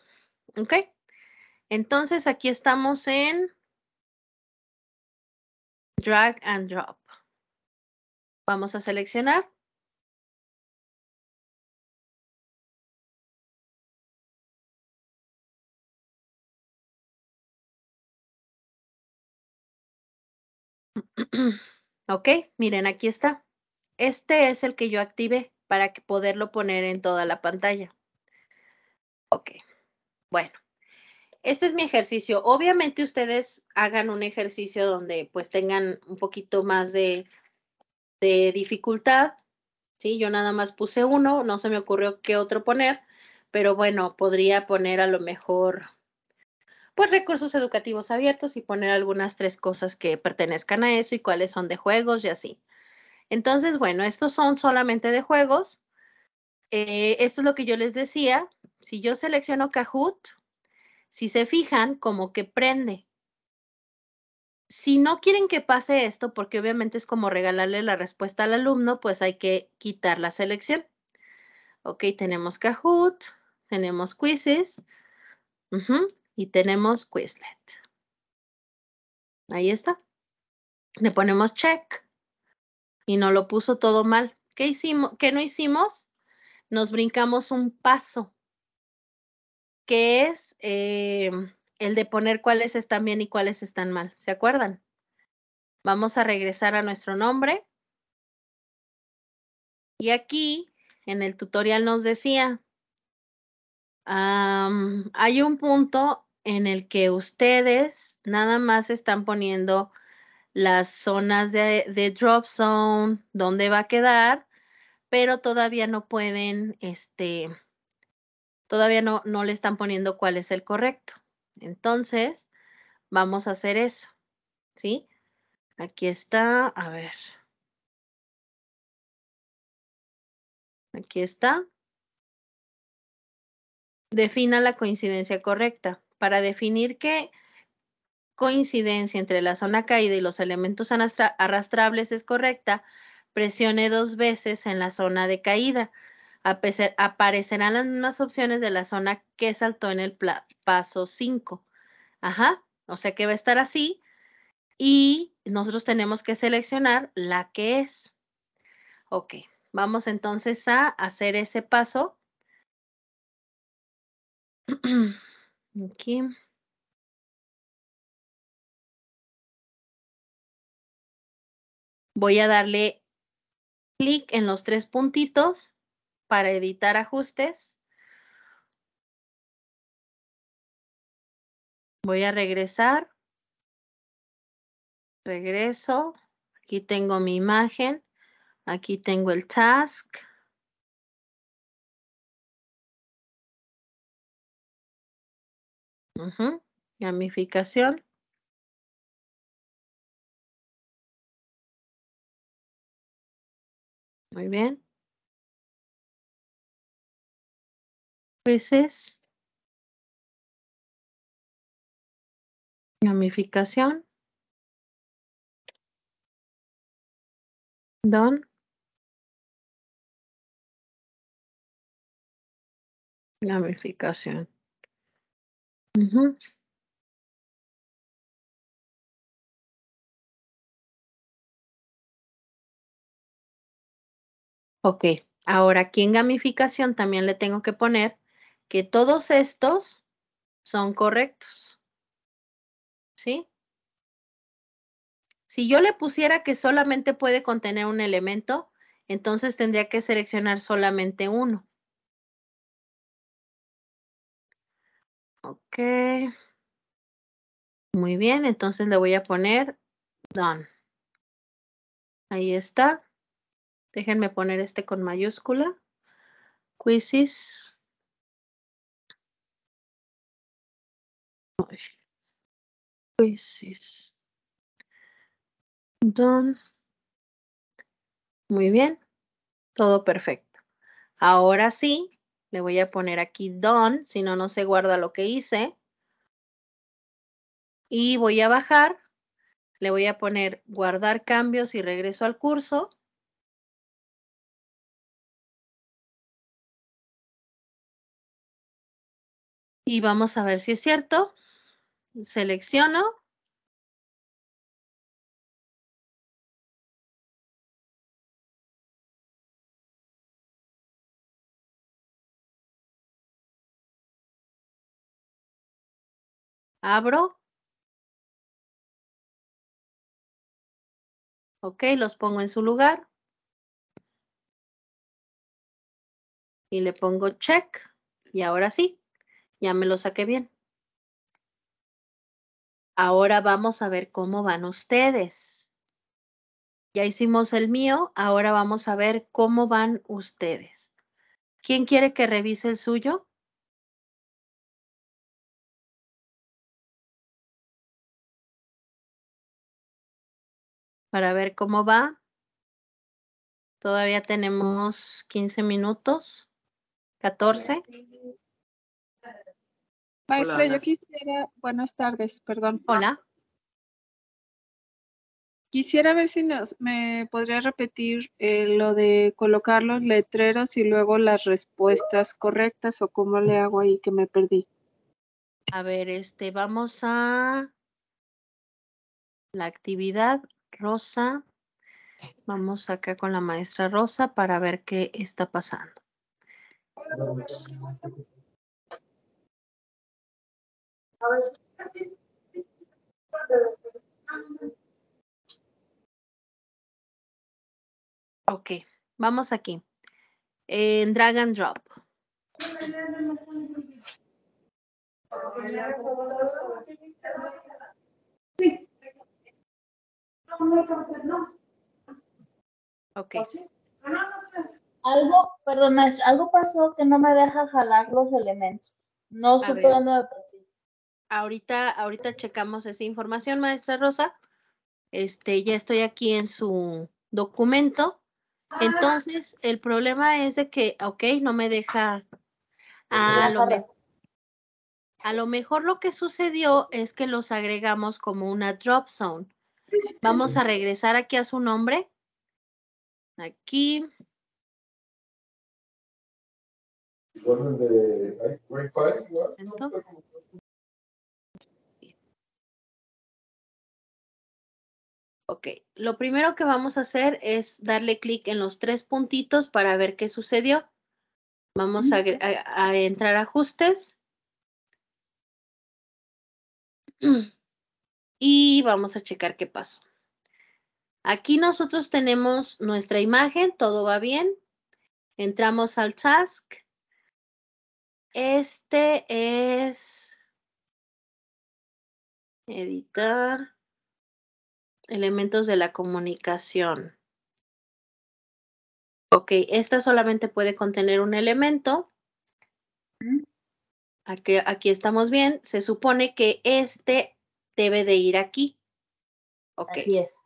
¿Ok? Entonces aquí estamos en drag and drop. Vamos a seleccionar. ok, miren, aquí está. Este es el que yo activé para poderlo poner en toda la pantalla. Ok, bueno, este es mi ejercicio. Obviamente ustedes hagan un ejercicio donde pues tengan un poquito más de, dificultad, ¿sí? Yo nada más puse uno, no se me ocurrió qué otro poner, pero bueno, podría poner a lo mejor pues recursos educativos abiertos y poner algunas tres cosas que pertenezcan a eso y cuáles son de juegos y así. Entonces, bueno, estos son solamente de juegos. Eh, esto es lo que yo les decía, si yo selecciono Kahoot, si se fijan, como que prende. Si no quieren que pase esto, porque obviamente es como regalarle la respuesta al alumno, pues hay que quitar la selección. Ok, tenemos Kahoot, tenemos quizzes y tenemos Quizlet. Ahí está. Le ponemos check y no lo puso todo mal. ¿Qué hicimos? ¿Qué no hicimos? nos brincamos un paso, que es eh, el de poner cuáles están bien y cuáles están mal. ¿Se acuerdan? Vamos a regresar a nuestro nombre. Y aquí en el tutorial nos decía, hay un punto en el que ustedes nada más están poniendo las zonas de drop zone, dónde va a quedar, pero todavía no pueden, este, todavía no, no le están poniendo cuál es el correcto. Entonces, vamos a hacer eso, ¿sí? Aquí está, a ver. Aquí está. Defina la coincidencia correcta. Para definir qué coincidencia entre la zona caída y los elementos arrastrables es correcta, presione dos veces en la zona de caída. aparecerán las mismas opciones de la zona que saltó en el paso 5. Ajá, o sea que va a estar así y nosotros tenemos que seleccionar la que es. Ok, vamos entonces a hacer ese paso. Aquí. Voy a darle clic en los tres puntitos para editar ajustes. Voy a regresar. Regreso. Aquí tengo mi imagen. Aquí tengo el task. Gamificación. Muy bien. Peces. Gamificación. Don. Gamificación. Ok, ahora aquí en gamificación también le tengo que poner que todos estos son correctos. ¿Sí? Si yo le pusiera que solamente puede contener un elemento, entonces tendría que seleccionar solamente uno. Ok. Muy bien, entonces le voy a poner done. Ahí está. Déjenme poner este con mayúscula. Quizzes. Quizzes. Don. Muy bien. Todo perfecto. Ahora sí, le voy a poner aquí don. si no, no se guarda lo que hice. Y voy a bajar. Le voy a poner guardar cambios y regreso al curso. y vamos a ver si es cierto. Selecciono. Abro. Ok, los pongo en su lugar. Y le pongo check. Y ahora sí, ya me lo saqué bien. Ahora vamos a ver cómo van ustedes. Ya hicimos el mío, ahora vamos a ver cómo van ustedes. ¿Quién quiere que revise el suyo? Para ver cómo va. Todavía tenemos 15 minutos. 14. Maestra, yo quisiera, buenas tardes, perdón. Ah, hola. Quisiera ver si me podría repetir eh, lo de colocar los letreros y luego las respuestas correctas o cómo le hago ahí que me perdí. A ver, este, vamos a la actividad rosa. Vamos acá con la maestra Rosa para ver qué está pasando. Ok, vamos aquí. En drag and drop. Ok. Algo, perdona, algo pasó que no me deja jalar los elementos. No supe dónde Ahorita, ahorita checamos esa información, maestra Rosa. Este, ya estoy aquí en su documento. Ah. Entonces, el problema es de que, ok, no me deja. Ah, a lo, mejor lo que sucedió es que los agregamos como una drop zone. Vamos a regresar aquí a su nombre. Aquí. Ok, lo primero que vamos a hacer es darle clic en los tres puntitos para ver qué sucedió. Vamos a, entrar a ajustes. Y vamos a checar qué pasó. Aquí nosotros tenemos nuestra imagen, todo va bien. Entramos al task. Este es editar elementos de la comunicación. Ok, esta solamente puede contener un elemento. Aquí, estamos bien. Se supone que este debe de ir aquí. Ok. Así es.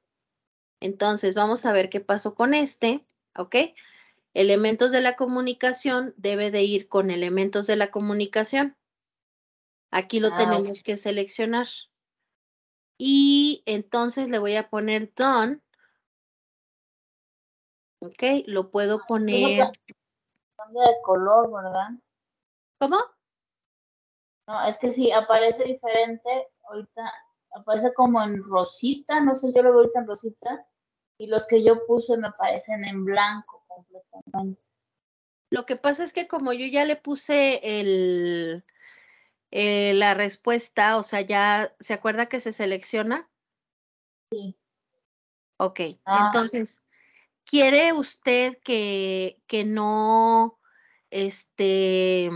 Entonces, vamos a ver qué pasó con este. Ok. Elementos de la comunicación debe de ir con elementos de la comunicación. Aquí lo ah, tenemos que seleccionar. Y entonces le voy a poner done. Ok, lo puedo ah, poner. de color, ¿verdad? ¿Cómo? No, es que sí, aparece diferente. Ahorita aparece como en rosita, no sé, yo lo veo ahorita en rosita. Y los que yo puse me aparecen en blanco completamente. Lo que pasa es que como yo ya le puse el, eh, la respuesta, o sea, ya se acuerda que se selecciona. Sí. Ok, ah. entonces, ¿quiere usted que, que no, este,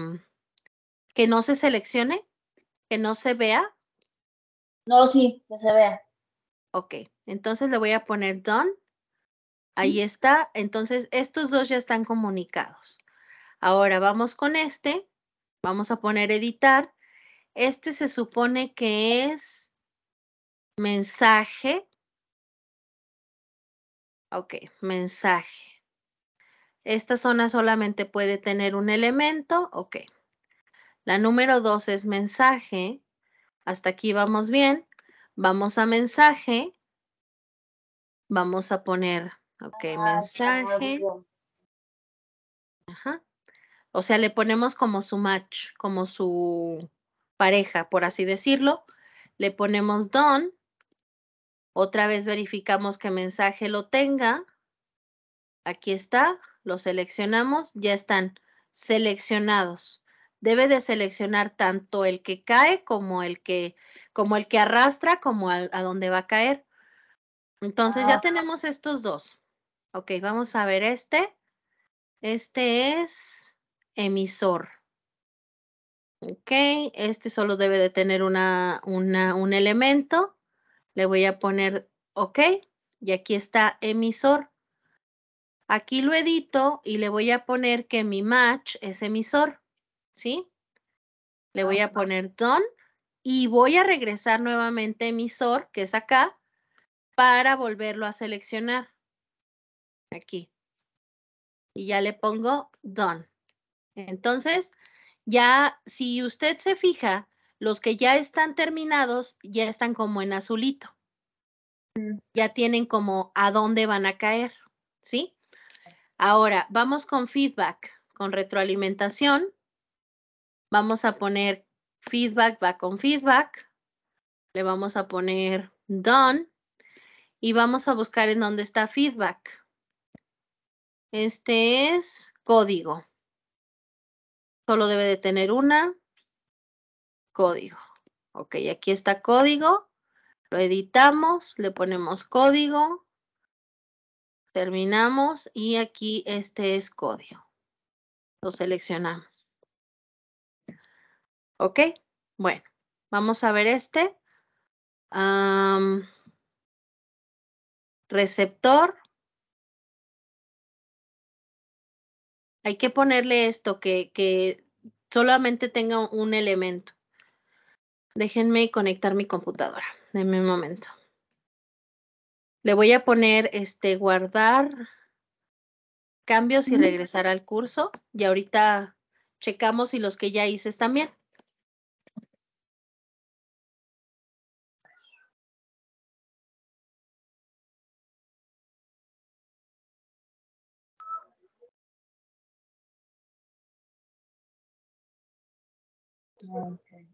que no se seleccione? ¿Que no se vea? No, sí, que se vea. Ok, entonces le voy a poner done. Ahí está. Entonces, estos dos ya están comunicados. Ahora vamos con este. Vamos a poner editar este se supone que es mensaje. Ok, mensaje. Esta zona solamente puede tener un elemento. Ok. La número dos es mensaje. Hasta aquí vamos bien. Vamos a mensaje. Vamos a poner, ok, ah, mensaje. Ajá. O sea, le ponemos como su match, como su, pareja, por así decirlo. Le ponemos DON. Otra vez verificamos qué mensaje lo tenga. Aquí está, lo seleccionamos, ya están seleccionados. Debe de seleccionar tanto el que cae como el que, como el que arrastra, como a, dónde va a caer. Entonces ya ah. tenemos estos dos. Ok, vamos a ver este. Este es emisor. Ok, este solo debe de tener una, un elemento. Le voy a poner OK y aquí está emisor. Aquí lo edito y le voy a poner que mi match es emisor, ¿sí? Le voy a poner done y voy a regresar nuevamente emisor, que es acá, para volverlo a seleccionar. Aquí. Y ya le pongo done. Entonces, ya, si usted se fija, los que ya están terminados ya están como en azulito. Mm. Ya tienen como a dónde van a caer, ¿sí? Ahora, vamos con feedback, con retroalimentación. Vamos a poner feedback va con feedback. Le vamos a poner done y vamos a buscar en dónde está feedback. Este es código. Solo debe de tener una código. Ok, aquí está código. Lo editamos, le ponemos código. Terminamos y aquí este es código. Lo seleccionamos. Ok, bueno, vamos a ver este. receptor Hay que ponerle esto, que, solamente tenga un elemento. Déjenme conectar mi computadora. en un momento. Le voy a poner este guardar cambios y regresar al curso. Y ahorita checamos si los que ya hice están bien. Okay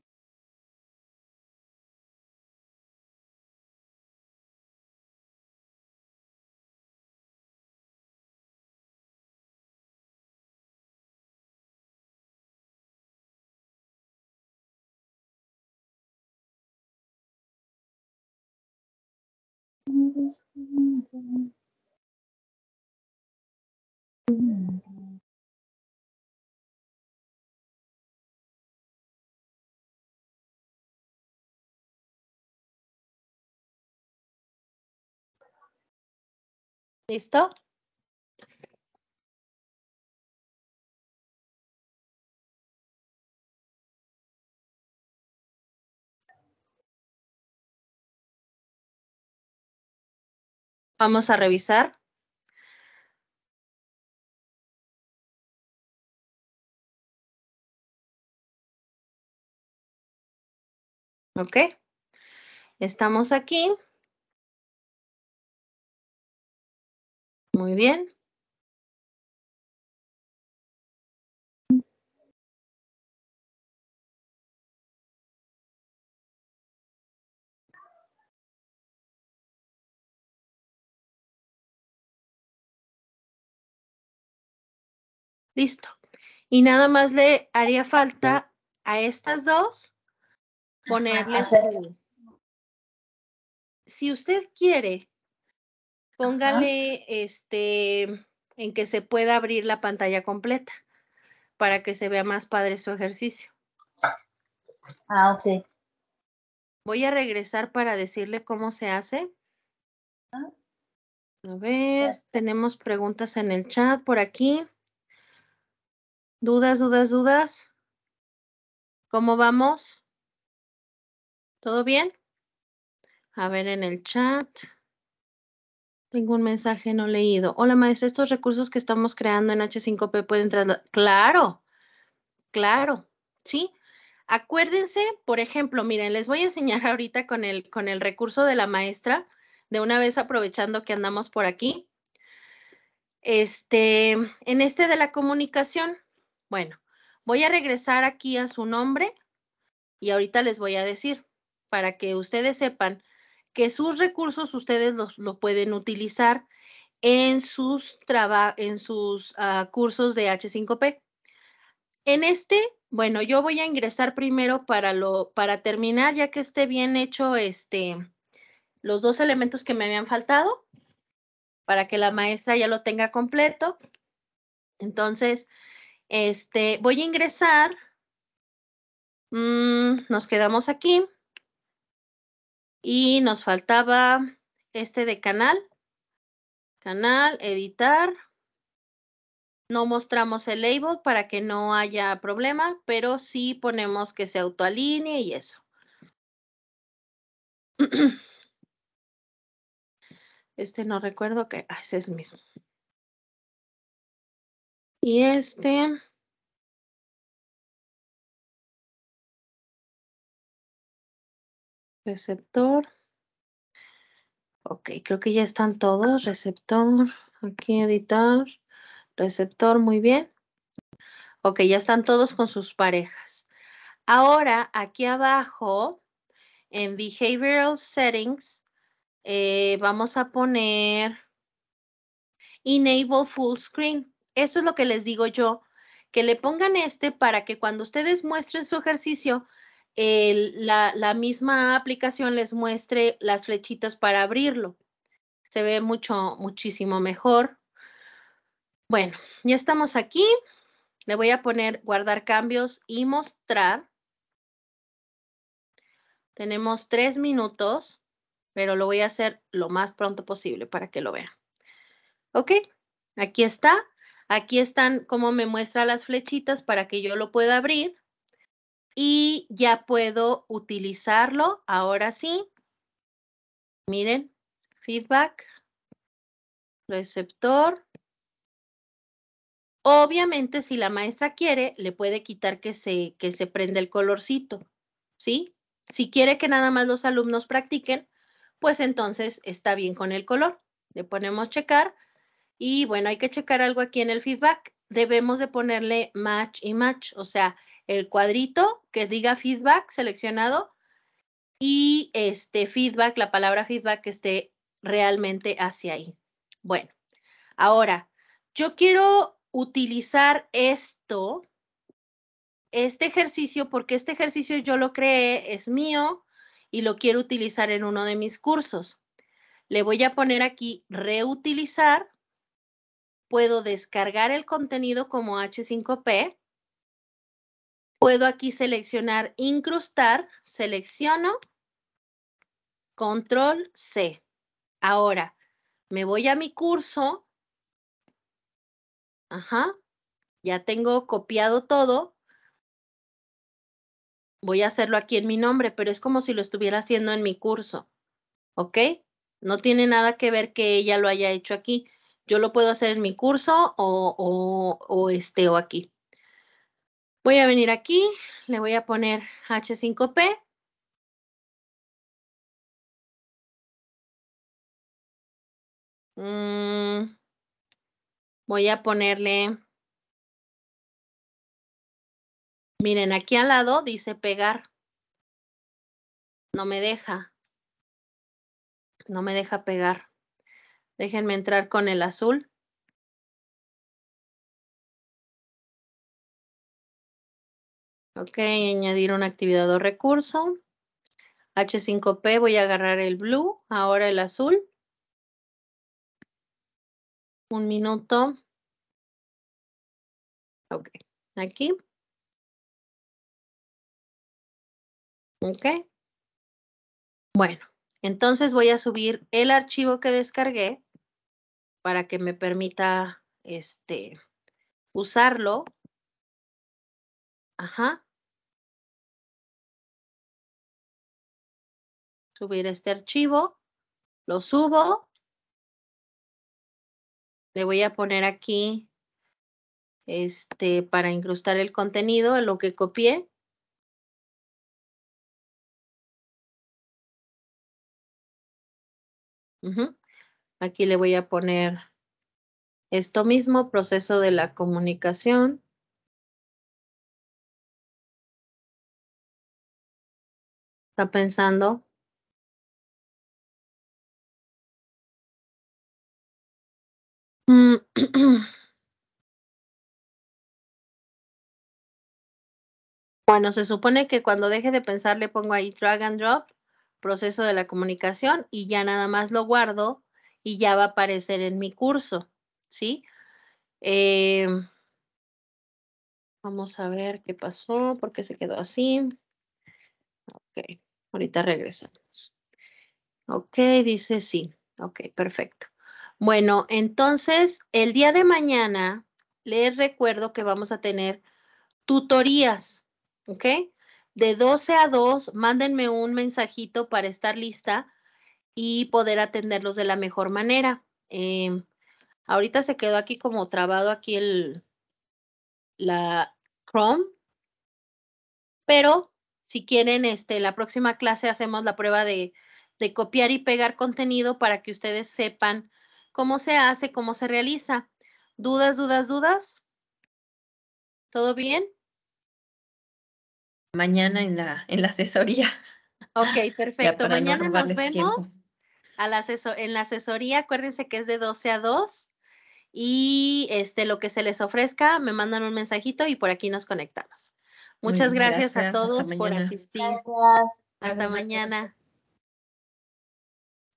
you. ¿Listo? Vamos a revisar. Ok. Estamos aquí. Muy bien. Listo. Y nada más le haría falta a estas dos ponerles. Si usted quiere Póngale este en que se pueda abrir la pantalla completa para que se vea más padre su ejercicio. Ah, ok. Voy a regresar para decirle cómo se hace. A ver, tenemos preguntas en el chat por aquí. Dudas, dudas, dudas. ¿Cómo vamos? ¿Todo bien? A ver en el chat. Tengo un mensaje no leído. Hola maestra, estos recursos que estamos creando en H5P pueden trasladar. Claro, claro, sí. Acuérdense, por ejemplo, miren, les voy a enseñar ahorita con el, con el recurso de la maestra, de una vez aprovechando que andamos por aquí. Este, en este de la comunicación, bueno, voy a regresar aquí a su nombre y ahorita les voy a decir para que ustedes sepan que sus recursos ustedes los, lo pueden utilizar en sus, en sus ah, cursos de H5P. En este, bueno, yo voy a ingresar primero para, lo, para terminar, ya que esté bien hecho este, los dos elementos que me habían faltado, para que la maestra ya lo tenga completo. Entonces, este, voy a ingresar. Mm, nos quedamos aquí. Y nos faltaba este de canal. Canal, editar. No mostramos el label para que no haya problema, pero sí ponemos que se autoalinee y eso. Este no recuerdo que ah, ese es el mismo. Y este. receptor. Ok, creo que ya están todos. Receptor, aquí editar, receptor, muy bien. Ok, ya están todos con sus parejas. Ahora, aquí abajo, en Behavioral Settings, eh, vamos a poner Enable Full Screen. Esto es lo que les digo yo, que le pongan este para que cuando ustedes muestren su ejercicio, la, misma aplicación les muestre las flechitas para abrirlo. Se ve mucho, muchísimo mejor. Bueno, ya estamos aquí. Le voy a poner guardar cambios y mostrar. Tenemos tres minutos, pero lo voy a hacer lo más pronto posible para que lo vean. Ok, aquí está. Aquí están cómo me muestra las flechitas para que yo lo pueda abrir y ya puedo utilizarlo. Ahora sí, miren, feedback, receptor. Obviamente, si la maestra quiere, le puede quitar que se, que se prenda el colorcito, ¿sí? Si quiere que nada más los alumnos practiquen, pues entonces está bien con el color. Le ponemos checar y bueno, hay que checar algo aquí en el feedback. Debemos de ponerle match y match, o sea, el cuadrito que diga feedback seleccionado y este feedback, la palabra feedback que esté realmente hacia ahí. Bueno, ahora yo quiero utilizar esto, este ejercicio, porque este ejercicio yo lo creé, es mío y lo quiero utilizar en uno de mis cursos. Le voy a poner aquí reutilizar. Puedo descargar el contenido como H5P Puedo aquí seleccionar incrustar, selecciono, control C. Ahora, me voy a mi curso. Ajá, ya tengo copiado todo. Voy a hacerlo aquí en mi nombre, pero es como si lo estuviera haciendo en mi curso. ¿Ok? No tiene nada que ver que ella lo haya hecho aquí. Yo lo puedo hacer en mi curso o, o este o aquí. Voy a venir aquí, le voy a poner H5P. Mm, voy a ponerle, miren, aquí al lado dice pegar. No me deja. No me deja pegar. Déjenme entrar con el azul. Ok, añadir una actividad o recurso. H5P, voy a agarrar el blue, ahora el azul. Un minuto. Ok, aquí. Ok. Bueno, entonces voy a subir el archivo que descargué para que me permita este, usarlo. Ajá. subir este archivo, lo subo, le voy a poner aquí este, para incrustar el contenido en lo que copié. Aquí le voy a poner esto mismo, proceso de la comunicación. Está pensando Bueno, se supone que cuando deje de pensar le pongo ahí drag and drop, proceso de la comunicación, y ya nada más lo guardo y ya va a aparecer en mi curso, ¿sí? Eh, vamos a ver qué pasó, por qué se quedó así. Ok, ahorita regresamos. Ok, dice sí. Ok, perfecto. Bueno, entonces el día de mañana les recuerdo que vamos a tener tutorías, ¿ok? De 12 a 2, mándenme un mensajito para estar lista y poder atenderlos de la mejor manera. Em, ahorita se quedó aquí como trabado aquí el, la Chrome, pero si quieren, este, la próxima clase hacemos la prueba de, de copiar y pegar contenido para que ustedes sepan cómo se hace, cómo se realiza. ¿Dudas, dudas, dudas? ¿Todo bien? Mañana en la, en la asesoría. Ok, perfecto. Mañana nos vemos en la asesoría. Acuérdense que es de 12 a 2 y este, lo que se les ofrezca, me mandan un mensajito y por aquí nos conectamos. Muchas gracias, a todos por asistir. Hasta mañana.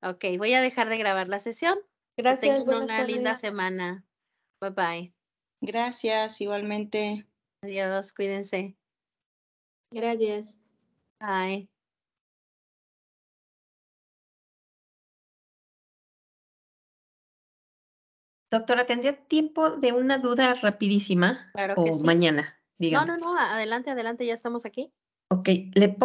Ok, voy a dejar de grabar la sesión. Gracias. Que una linda semana. Bye bye. Gracias, igualmente. Adiós, cuídense. Gracias. Bye. Doctora, ¿tendría tiempo de una duda rapidísima? Claro o mañana, digamos. No, no, no, adelante, adelante, ya estamos aquí. Ok, le